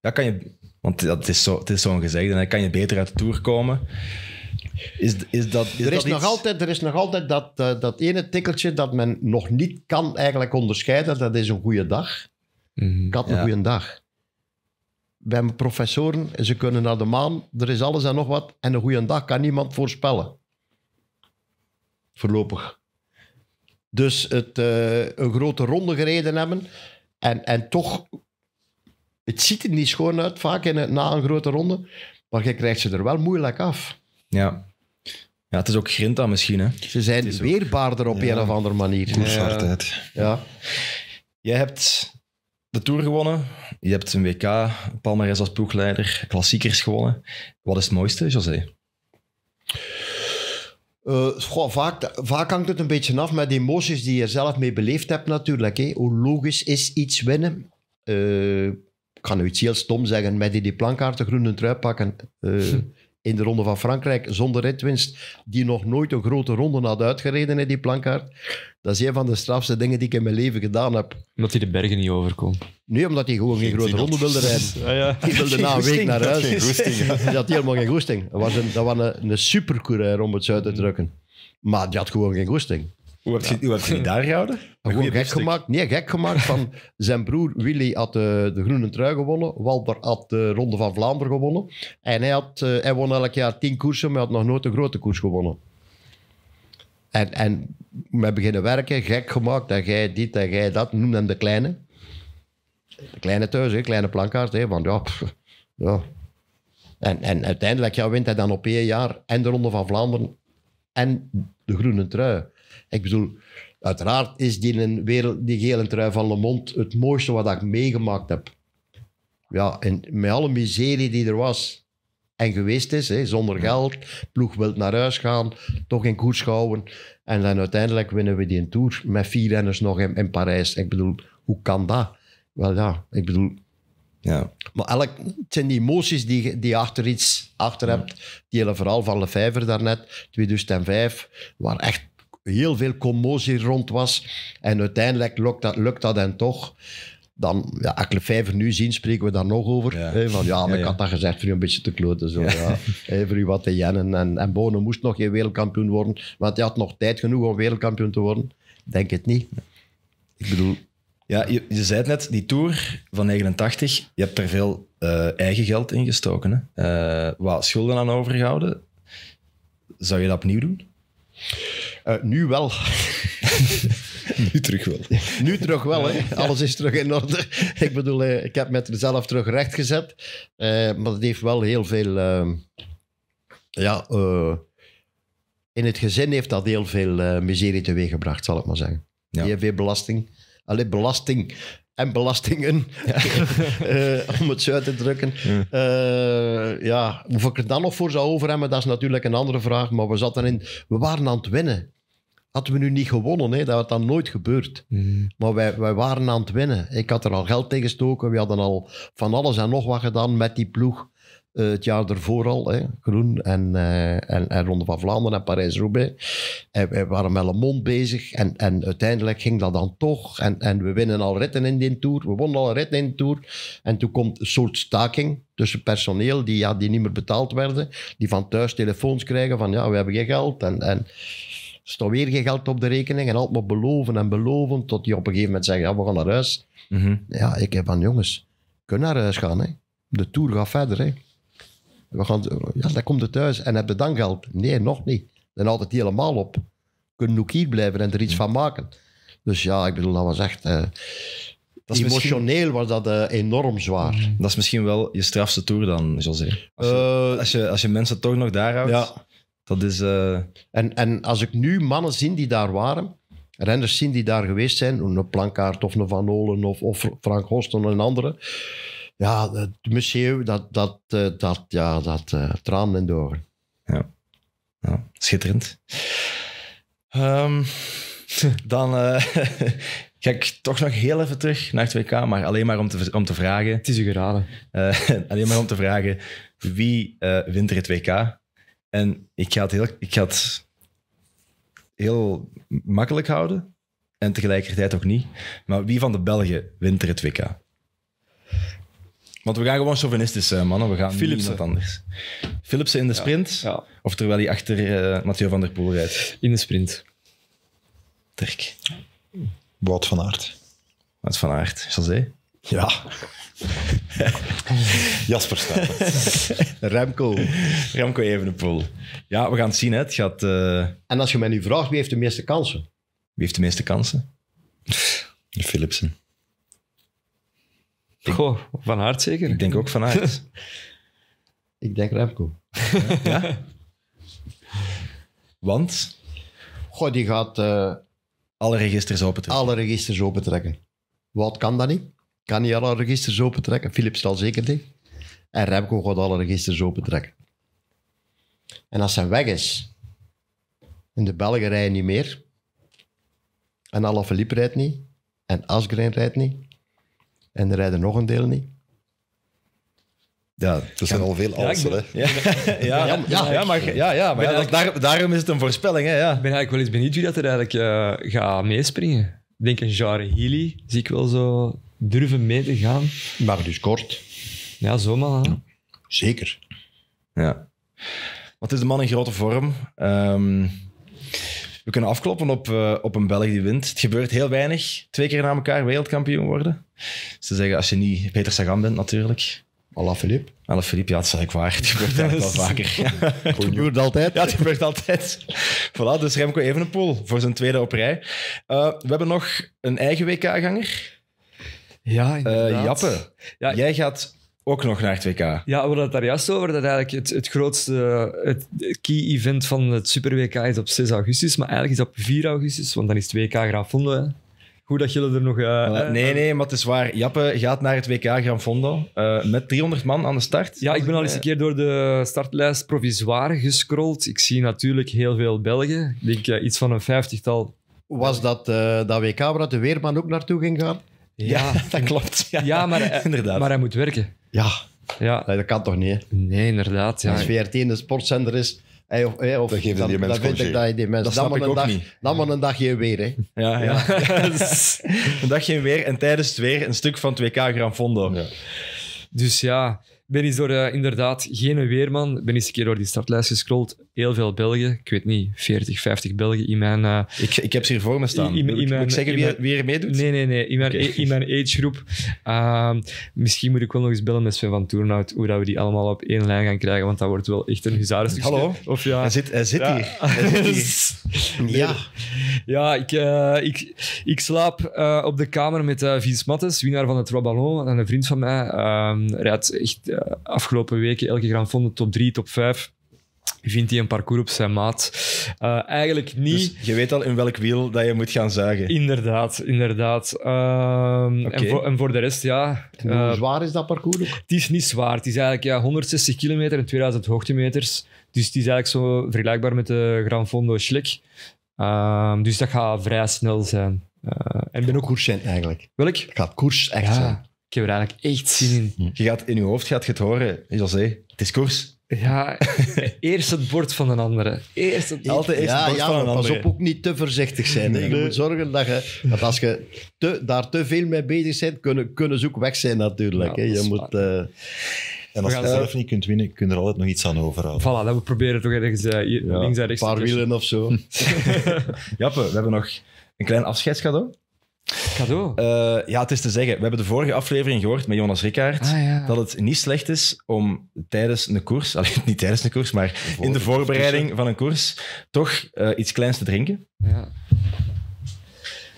Ja, kan je, want dat is zo, het is zo'n gezegde, dan kan je beter uit de Tour komen. Is, is dat, er, is nog altijd, er is nog altijd dat, eh, dat ene tikkeltje dat men nog niet kan eigenlijk onderscheiden. Dat is een goede dag. Mm, ik had een goede dag. Bij mijn professoren, ze kunnen naar de maan. Er is alles en nog wat. En een goede dag kan niemand voorspellen. Voorlopig. Dus het, eh, een grote ronde gereden hebben. En, en toch, het ziet er niet schoon uit vaak in, na een grote ronde. Maar je krijgt ze er wel moeilijk af. Ja. Ja, het is ook grinta misschien, Ze zijn weerbaarder op een of andere manier. Koershardheid. Ja. ja. Jij hebt de Tour gewonnen. Je hebt een WK, Palmares als ploegleider, klassiekers gewonnen. Wat is het mooiste, José? Uh, vaak, vaak hangt het een beetje af met de emoties die je zelf mee beleefd hebt natuurlijk. Hè. Hoe logisch is iets winnen? Uh, ik ga nu iets heel stom zeggen, met die, die plankaart de groene trui pakken. Eh, *laughs* in de Ronde van Frankrijk zonder ritwinst, die nog nooit een grote ronde had uitgereden in die plankaart. Dat is een van de strafste dingen die ik in mijn leven gedaan heb. Omdat hij de bergen niet overkomt. Nee, omdat hij gewoon geen, grote ronde wilde rijden. Die *laughs* ah, ja. Hij wilde na een week naar huis. Geen *laughs* had helemaal geen goesting. Dat was een, dat was een, supercoureur om het zo te mm. drukken. Maar die had gewoon geen goesting. Hoe heb je, die daar gehouden? Gewoon *laughs* gek gemaakt. Nee, gek gemaakt van *laughs* zijn broer Willy had eh, de groene trui gewonnen. Walter had de Ronde van Vlaanderen gewonnen. En hij, had, eh, hij won elk jaar tien koersen, maar had nog nooit een grote koers gewonnen. En, en we beginnen werken, gek gemaakt. En jij dit en jij dat. Noem hem de kleine. De kleine thuis, kleine plankaart. Hè, want ja, ja. En, en uiteindelijk ja, wint hij dan op één jaar en de Ronde van Vlaanderen en de groene trui. Ik bedoel, uiteraard is die, een wereld, die gele trui van Le Monde het mooiste wat ik meegemaakt heb. Ja, en met alle miserie die er was en geweest is, hè, zonder geld, ploeg wilt naar huis gaan, toch in koers houden. En dan uiteindelijk winnen we die een Tour met vier renners nog in, in Parijs. Ik bedoel, hoe kan dat? Wel ja, ik bedoel, ja. Maar elk, het zijn die emoties die, je achter iets achter hebt. Die hele verhaal van Vijver daarnet, 2005, waar echt heel veel commotie rond was. En uiteindelijk lukt dat, lukt dat en toch. Dan, ja, vijf nu zien, spreken we daar nog over. Ja. van ja, maar ik had dat gezegd voor u een beetje te kloten. Zo, ja. voor u wat te jennen. En, en moest nog geen wereldkampioen worden. Want hij had nog tijd genoeg om wereldkampioen te worden. Denk het niet. Ik bedoel... Ja, je, zei het net, die Tour van 89, je hebt er veel eh, eigen geld in gestoken. Hè? Eh, wat schulden aan overgehouden. Zou je dat opnieuw doen? Eh, nu wel. *laughs* nu terug wel. Nu terug wel, hè. Alles is terug in orde. ik bedoel, eh, ik heb met mezelf terug rechtgezet. Uh, maar het heeft wel heel veel... Ehm, ja, in het gezin heeft dat heel veel miserie teweeggebracht, zal ik maar zeggen. Ja. Heel belasting. Alleen belasting en belastingen, ja. *laughs* om het zo uit te drukken. Ja. ja, hoeveel ik er dan nog voor zou over hebben, dat is natuurlijk een andere vraag. Maar we, zaten in, we waren aan het winnen. Hadden we nu niet gewonnen, hè, dat had dan nooit gebeurd. Hmm. Maar wij, wij waren aan het winnen. Ik had er al geld tegen gestoken. We hadden al van alles en nog wat gedaan met die ploeg. Eh, het jaar ervoor al, hè, Groen en, eh, en, en, Ronde van Vlaanderen en Parijs-Roubaix. En we waren met Le Monde bezig en, en uiteindelijk ging dat dan toch. En, en we winnen al ritten in die Tour, we wonnen al ritten in de Tour. En toen komt een soort staking tussen personeel die, ja, die niet meer betaald werden, die van thuis telefoons krijgen van ja, we hebben geen geld en... en er weer geen geld op de rekening en altijd maar beloven en beloven tot die op een gegeven moment zeggen, ja, we gaan naar huis. Mhm. Ja, ik heb van jongens, kunnen naar huis gaan. De tour gaat verder. Hè. We gaan, ja, dan komt het thuis en hebben dan geld. Nee, nog niet. Dan houdt het helemaal op. Kunnen ook hier blijven en er iets mhm. van maken. Dus ja, ik bedoel, dat was echt... Eh, dat emotioneel was dat eh, enorm zwaar. Dat is misschien wel je strafste tour dan, José. Als je, eh, als je, als je, mensen toch nog daar Ja. Dat is, eh, en, en als ik nu mannen zie die daar waren, renners zien die daar geweest zijn, een Plankaart of een Van Olen of, of Frank Hosten en anderen. Ja, het museum, dat, dat, eh, dat, ja, dat eh, tranen in de Ja, schitterend. Ehm, *laughs* dan uh, *laughs* ga ik toch nog heel even terug naar het WK, maar alleen maar om te, om te vragen... Het is u geraden. *laughs* alleen maar om te vragen, wie wint er het WK? En ik ga het heel, ik ga het heel makkelijk houden en tegelijkertijd ook niet. Maar wie van de Belgen wint er het WK? Want we gaan gewoon chauvinistisch zijn, mannen. We gaan niet anders. Philipsen in de sprint? Of terwijl hij achter uh, Mathieu van der Poel rijdt? In de sprint. Dirk. Wout van Aert. Wat van Aert. José? Ja. *laughs* Jasper staat. *laughs* Remco. Remco Evenepoel. Ja, we gaan het zien. Hè. Het gaat, eh, En als je mij nu vraagt, wie heeft de meeste kansen? Wie heeft de meeste kansen? Philipsen. Ik... Van Aert zeker? Ik denk ook Van Aert. *laughs* ik denk Remco. Want? Goh, die gaat... Eh, alle registers opentrekken. Alle registers opentrekken. Wat kan dat niet? kan niet alle registers open trekken. Philips zal zeker niet. En Remco gaat alle registers open trekken. En als hij weg is, en de Belgen rijden niet meer, en Alaphilippe rijdt niet, en Asgreen rijdt niet, en er rijden nog een deel niet, ja, dat zijn al veel alsen, *laughs* Ja, ja, maar, ja, ja, daarom is het een voorspelling, hè? Ja. Ik ben eigenlijk wel eens benieuwd wie dat er eigenlijk eh, gaat meespringen. Ik denk een Jarre Healy, zie ik wel zo durven mee te gaan. Maar dus kort. Ja, zomaar. Ja, zeker. Ja. Wat is de man in grote vorm? Ehm, we kunnen afkloppen op, eh, op een Belg die wint. Het gebeurt heel weinig. Twee keer na elkaar wereldkampioen worden. Ze zeggen als je niet Peter Sagan bent, natuurlijk. Alla Philippe, ja, dat is eigenlijk waar. Het gebeurt wel *laughs* vaker. *laughs* Het gebeurt altijd. Ja, het gebeurt altijd. Voilà, dus Remco pool voor zijn tweede op rij. Eh, we hebben nog een eigen WK-ganger. Ja, uh, Jappe, ja, jij gaat ook nog naar het WK. Ja, we hadden het daar juist over, dat eigenlijk het, grootste het key-event van het Super-WK is op 6 augustus, maar eigenlijk is op 4 augustus, want dan is het WK Fondo. Goed dat jullie er nog... Eh, eh, nee, nee, maar het is waar. Jappe gaat naar het WK Gran Fondo met 300 man aan de start. Ja, ik ben al eens een keer door de startlijst provisoire gescrolld. Ik zie natuurlijk heel veel Belgen. Ik denk iets van een vijftigtal. Was dat dat WK waar de Weerman ook naartoe ging gaan? Ja, *laughs* dat klopt. Ja, maar, hij- eh, inderdaad. maar hij moet werken. ja, Ja. dat kan toch niet? Nee, inderdaad. Ja. Als VRT de sportcenter is, hey, of, hey, of, Dan die mensen dan vind ik dat je die mensen... dan maar een dag, niet. Dan maar een dag geen weer, hè. Ja, ja. *laughs* *laughs* een dag geen weer en tijdens het weer een stuk van 2K Gran Fondo. Dus ja, ben eens door eh, inderdaad geen weerman. Ik ben eens een keer door die startlijst gescrolld heel veel Belgen. Ik weet niet, 40, 50 Belgen in mijn... Eh, ik, ik heb ze hier voor me staan. In, in, ik zeggen wie, wie er meedoet? Nee, nee, nee. In mijn, Age in mijn agegroep. Ehm, misschien moet ik wel nog eens bellen met Sven van Toernout hoe dat we die allemaal op één lijn gaan krijgen, want dat wordt wel echt een huzarenstuk. Hallo? Of ja, hij zit, hij zit hier. Hij Ja. *laughs* Ja, ik, eh, ik, ik slaap eh, op de kamer met Vies Mattes, winnaar van het Roballon, en een vriend van mij. Ehm, rijdt echt afgelopen weken elke Grand Fonde top 3, top 5 vindt hij een parcours op zijn maat. Eh, eigenlijk niet. Dus je weet al in welk wiel dat je moet gaan zuigen. Inderdaad, inderdaad. Ehm, en, voor, de rest, ja. Hoe eh, zwaar is dat parcours? Het is niet zwaar. Het is eigenlijk ja, 160 kilometer en 2000 hoogtemeters. Dus het is eigenlijk zo vergelijkbaar met de Gran Fondo Schlik. Ehm, dus dat gaat vrij snel zijn. Eh, en ik ben ook zijn eigenlijk. Welk? Het gaat koers echt zijn. Ik heb er eigenlijk echt zin in. Hm. Je gaat in je hoofd gaat je het horen, José. Het is koers. Ja, eerst het bord van een andere. Eerst het Altijd eerst het bord van een andere. Pas op ook niet te voorzichtig zijn. Je moet zorgen dat je, dat als je te, daar te veel mee bezig bent, kunnen, kunnen ze ook weg zijn natuurlijk. Ja, je moet... Eh, en als je zelf niet kunt winnen, kun je er altijd nog iets aan overhouden. Voilà, dan we proberen toch ergens eh, links en rechts. Een paar wielen of zo. *laughs* Jappe, we hebben nog een klein afscheidscadeau. Cadeau. Eh, ja, het is te zeggen. We hebben de vorige aflevering gehoord met Jonas Rickaert. Ah, dat het niet slecht is om tijdens een koers, *laughs* niet tijdens een koers, maar in de voorbereiding van een koers, toch eh, iets kleins te drinken. Ja.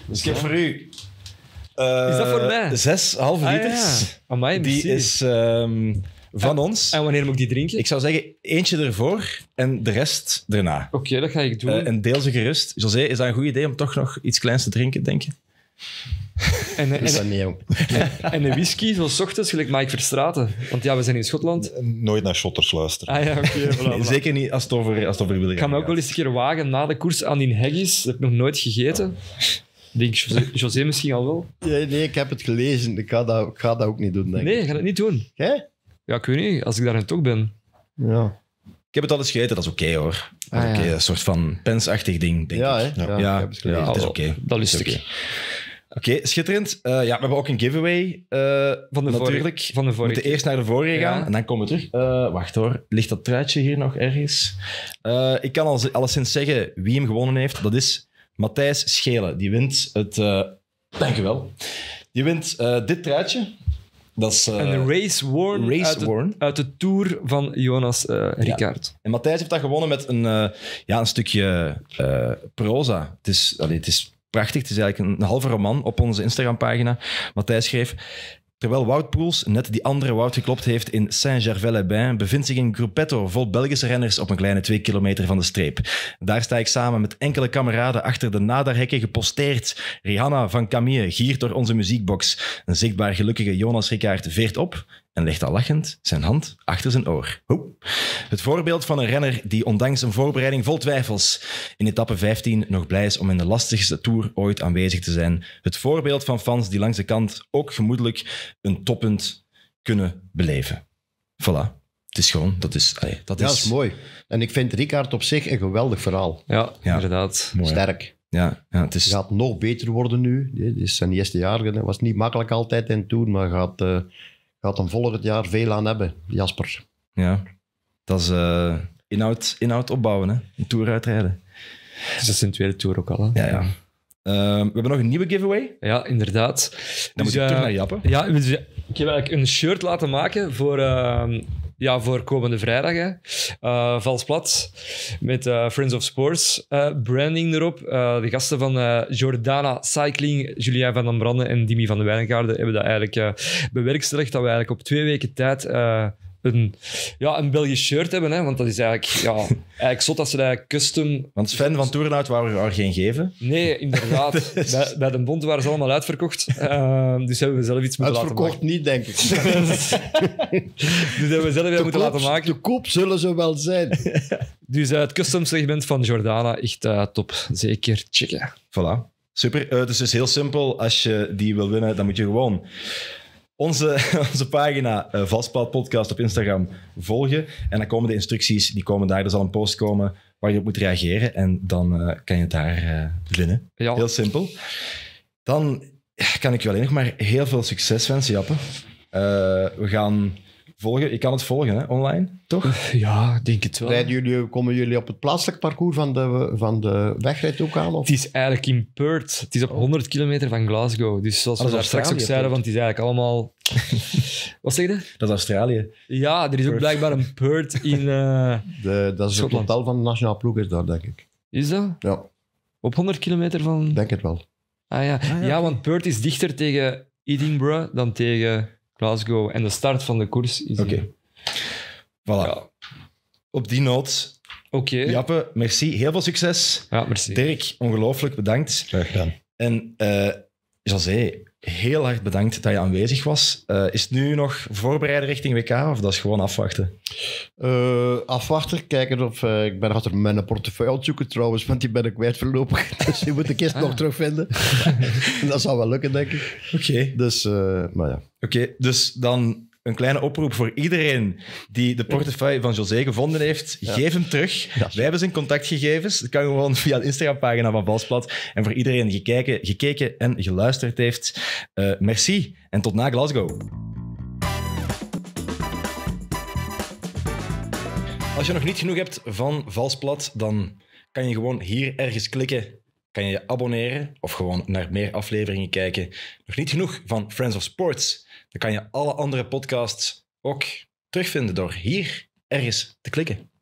Dus ik heb voor u. Uh, Zes halve liters. Ah, ja. die is ehm, van ons. En wanneer moet ik die drinken? Ik zou zeggen, eentje ervoor en de rest erna. Oké, dat ga ik doen. en deel ze gerust. José, is dat een goed idee om toch nog iets kleins te drinken, denk je? En, en, en, en, en een whisky, zoals ochtends, gelijk Mike Verstraten. Want ja, we zijn in Schotland. Nooit naar shotters luisteren. Ah, ja, voilà, Zeker niet als het over, als het Ik ga me ook wel eens een keer wagen na de koers aan die haggis. Dat heb ik nog nooit gegeten. denk José, José misschien al wel. Nee, nee, ik heb het gelezen. Ik ga dat, ik ga dat ook niet doen, denk ik. Nee, ik ga het niet doen. Hè? Ja, ik weet niet. Als ik daar daarin toch ben. Ja. Ik heb het al eens gegeten, dat is oké hoor. Ah, oké, Een soort van pensachtig ding, denk ja, ik. Ja, ja. ja. het is oké. Dat is oké. Oké, schitterend. Eh, ja, we hebben ook een giveaway eh, van de Natuurlijk. Vorige, van de vorige. We moeten eerst naar de vorige gaan en dan komen we terug. Eh, wacht hoor, ligt dat truitje hier nog ergens? ik kan al, alleszins zeggen wie hem gewonnen heeft. Dat is Matthijs Schelen. Die wint het... dankjewel. Die wint dit truitje. Dat is, een race worn, race uit, worn. De, uit, De, Tour van Jonas Ricard. En Matthijs heeft dat gewonnen met een, ja, een stukje proza. het is prachtig. Het is eigenlijk een halve roman op onze Instagram-pagina. Matthijs schreef... Terwijl Wout Poels net die andere Wout geklopt heeft in Saint-Gervais-les-Bains, bevindt zich een gruppetto vol Belgische renners op een kleine twee kilometer van de streep. Daar sta ik samen met enkele kameraden achter de nadarhekken geposteerd. Rihanna van Camille giert door onze muziekbox. Een zichtbaar gelukkige Jonas Rickaert veert op en legt al lachend zijn hand achter zijn oor. Ho. Het voorbeeld van een renner die ondanks een voorbereiding vol twijfels in etappe 15 nog blij is om in de lastigste tour ooit aanwezig te zijn. Het voorbeeld van fans die langs de kant ook gemoedelijk een toppunt kunnen beleven. Voilà. Het is gewoon, dat is... Allee, dat, ja, is... dat is mooi. En ik vind Ricard op zich een geweldig verhaal. Ja, inderdaad. Sterk. Ja, ja, het is... gaat nog beter worden nu. Dit is zijn eerste jaar. Het was niet makkelijk altijd in Tour, maar gaat... Eh, gaat hem volgend jaar veel aan hebben, Jasper. Ja, dat is eh, inhoud, inhoud opbouwen, hè? een tour uitrijden. dat is een tweede tour ook al. Hè? Ja, ja. Ehm, we hebben nog een nieuwe giveaway. Ja, inderdaad. Dan moet je dus, terug eh, naar Jappen. Ja, ik heb eigenlijk een shirt laten maken voor ehm, ja, voor komende vrijdag. Hè. Eh, vals plat. Met eh, Friends of Sports eh, branding erop. de gasten van Jordana Cycling, Julien van den Branden en Dimi van de Wijngaarden hebben dat eigenlijk bewerkstelligd. Dat we eigenlijk op twee weken tijd een, ja, een Belgisch shirt hebben. Hè, want dat is eigenlijk, ja, *laughs* eigenlijk zot dat ze dat custom... Want fan van Tournout waren we er geen geven. Nee, inderdaad. *laughs* bij, de bond waren ze allemaal uitverkocht. Ehm, dus hebben we zelf iets moeten laten maken. Uitverkocht niet, denk ik. *laughs* dus hebben we zelf iets moeten laten maken. De koop zullen ze wel zijn. dus het custom segment van Jordana, echt eh, top. Zeker checken. Voilà. Super. Eh, dus het is heel simpel. Als je die wil winnen, dan moet je gewoon onze, *laughs* onze pagina uh, Podcast op Instagram volgen. En dan komen de instructies, die komen daar. Er dus zal een post komen waar je op moet reageren. En dan eh, kan je het daar eh, winnen. Heel simpel. Dan kan ik je alleen nog maar heel veel succes wensen, Jappe. we gaan volgen? Ik kan het volgen, hè? online, toch? *laughs* Ja, denk het wel. Rijden jullie, komen jullie op het plaatselijk parcours van de, van de wegrijd ook aan? Het is eigenlijk in Perth. Het is op 100 kilometer van Glasgow. Dus zoals ah, we daar straks ook zeiden, want het is eigenlijk allemaal... *laughs* Wat zeg je? Dat is Australië. Ja, er is ook blijkbaar een Perth in *laughs* eh, de, Dat is het hotel van de nationale ploeg daar, denk ik. Is dat? Ja. Op 100 kilometer van... Denk het wel. Ah ja, ah, ja. ja want Perth is dichter tegen Edinburgh dan tegen Glasgow. En de start van de koers is Oké. Voilà. Ja. Op die noot. Oké. Okay. Jappe, merci. Heel veel succes. Ja, merci. Dirk, ongelooflijk bedankt. Graag gedaan. En uh, José, heel hard bedankt dat je aanwezig was. Eh, is het nu nog voorbereiden richting WK of dat is gewoon afwachten? Eh, afwachten, kijken of... Uh, ik ben achter mijn portefeuille zoeken trouwens, want die ben ik kwijt voorlopig. *laughs* Dus die moet ik eerst nog ah. terugvinden. *laughs* dat zal wel lukken, denk ik. Oké. Dus, maar ja. Oké, dus dan een kleine oproep voor iedereen die de portefeuille van José gevonden heeft. Geef hem terug. Wij hebben zijn contactgegevens. Dat kan gewoon via de Instagram-pagina van Valsplat. En voor iedereen die gekeken, gekeken en geluisterd heeft, eh, merci en tot na Glasgow. Als je nog niet genoeg hebt van Valsplat, dan kan je gewoon hier ergens klikken kan je je abonneren of gewoon naar meer afleveringen kijken. Nog niet genoeg van Friends of Sports? dan kan je alle andere podcasts ook terugvinden door hier ergens te klikken.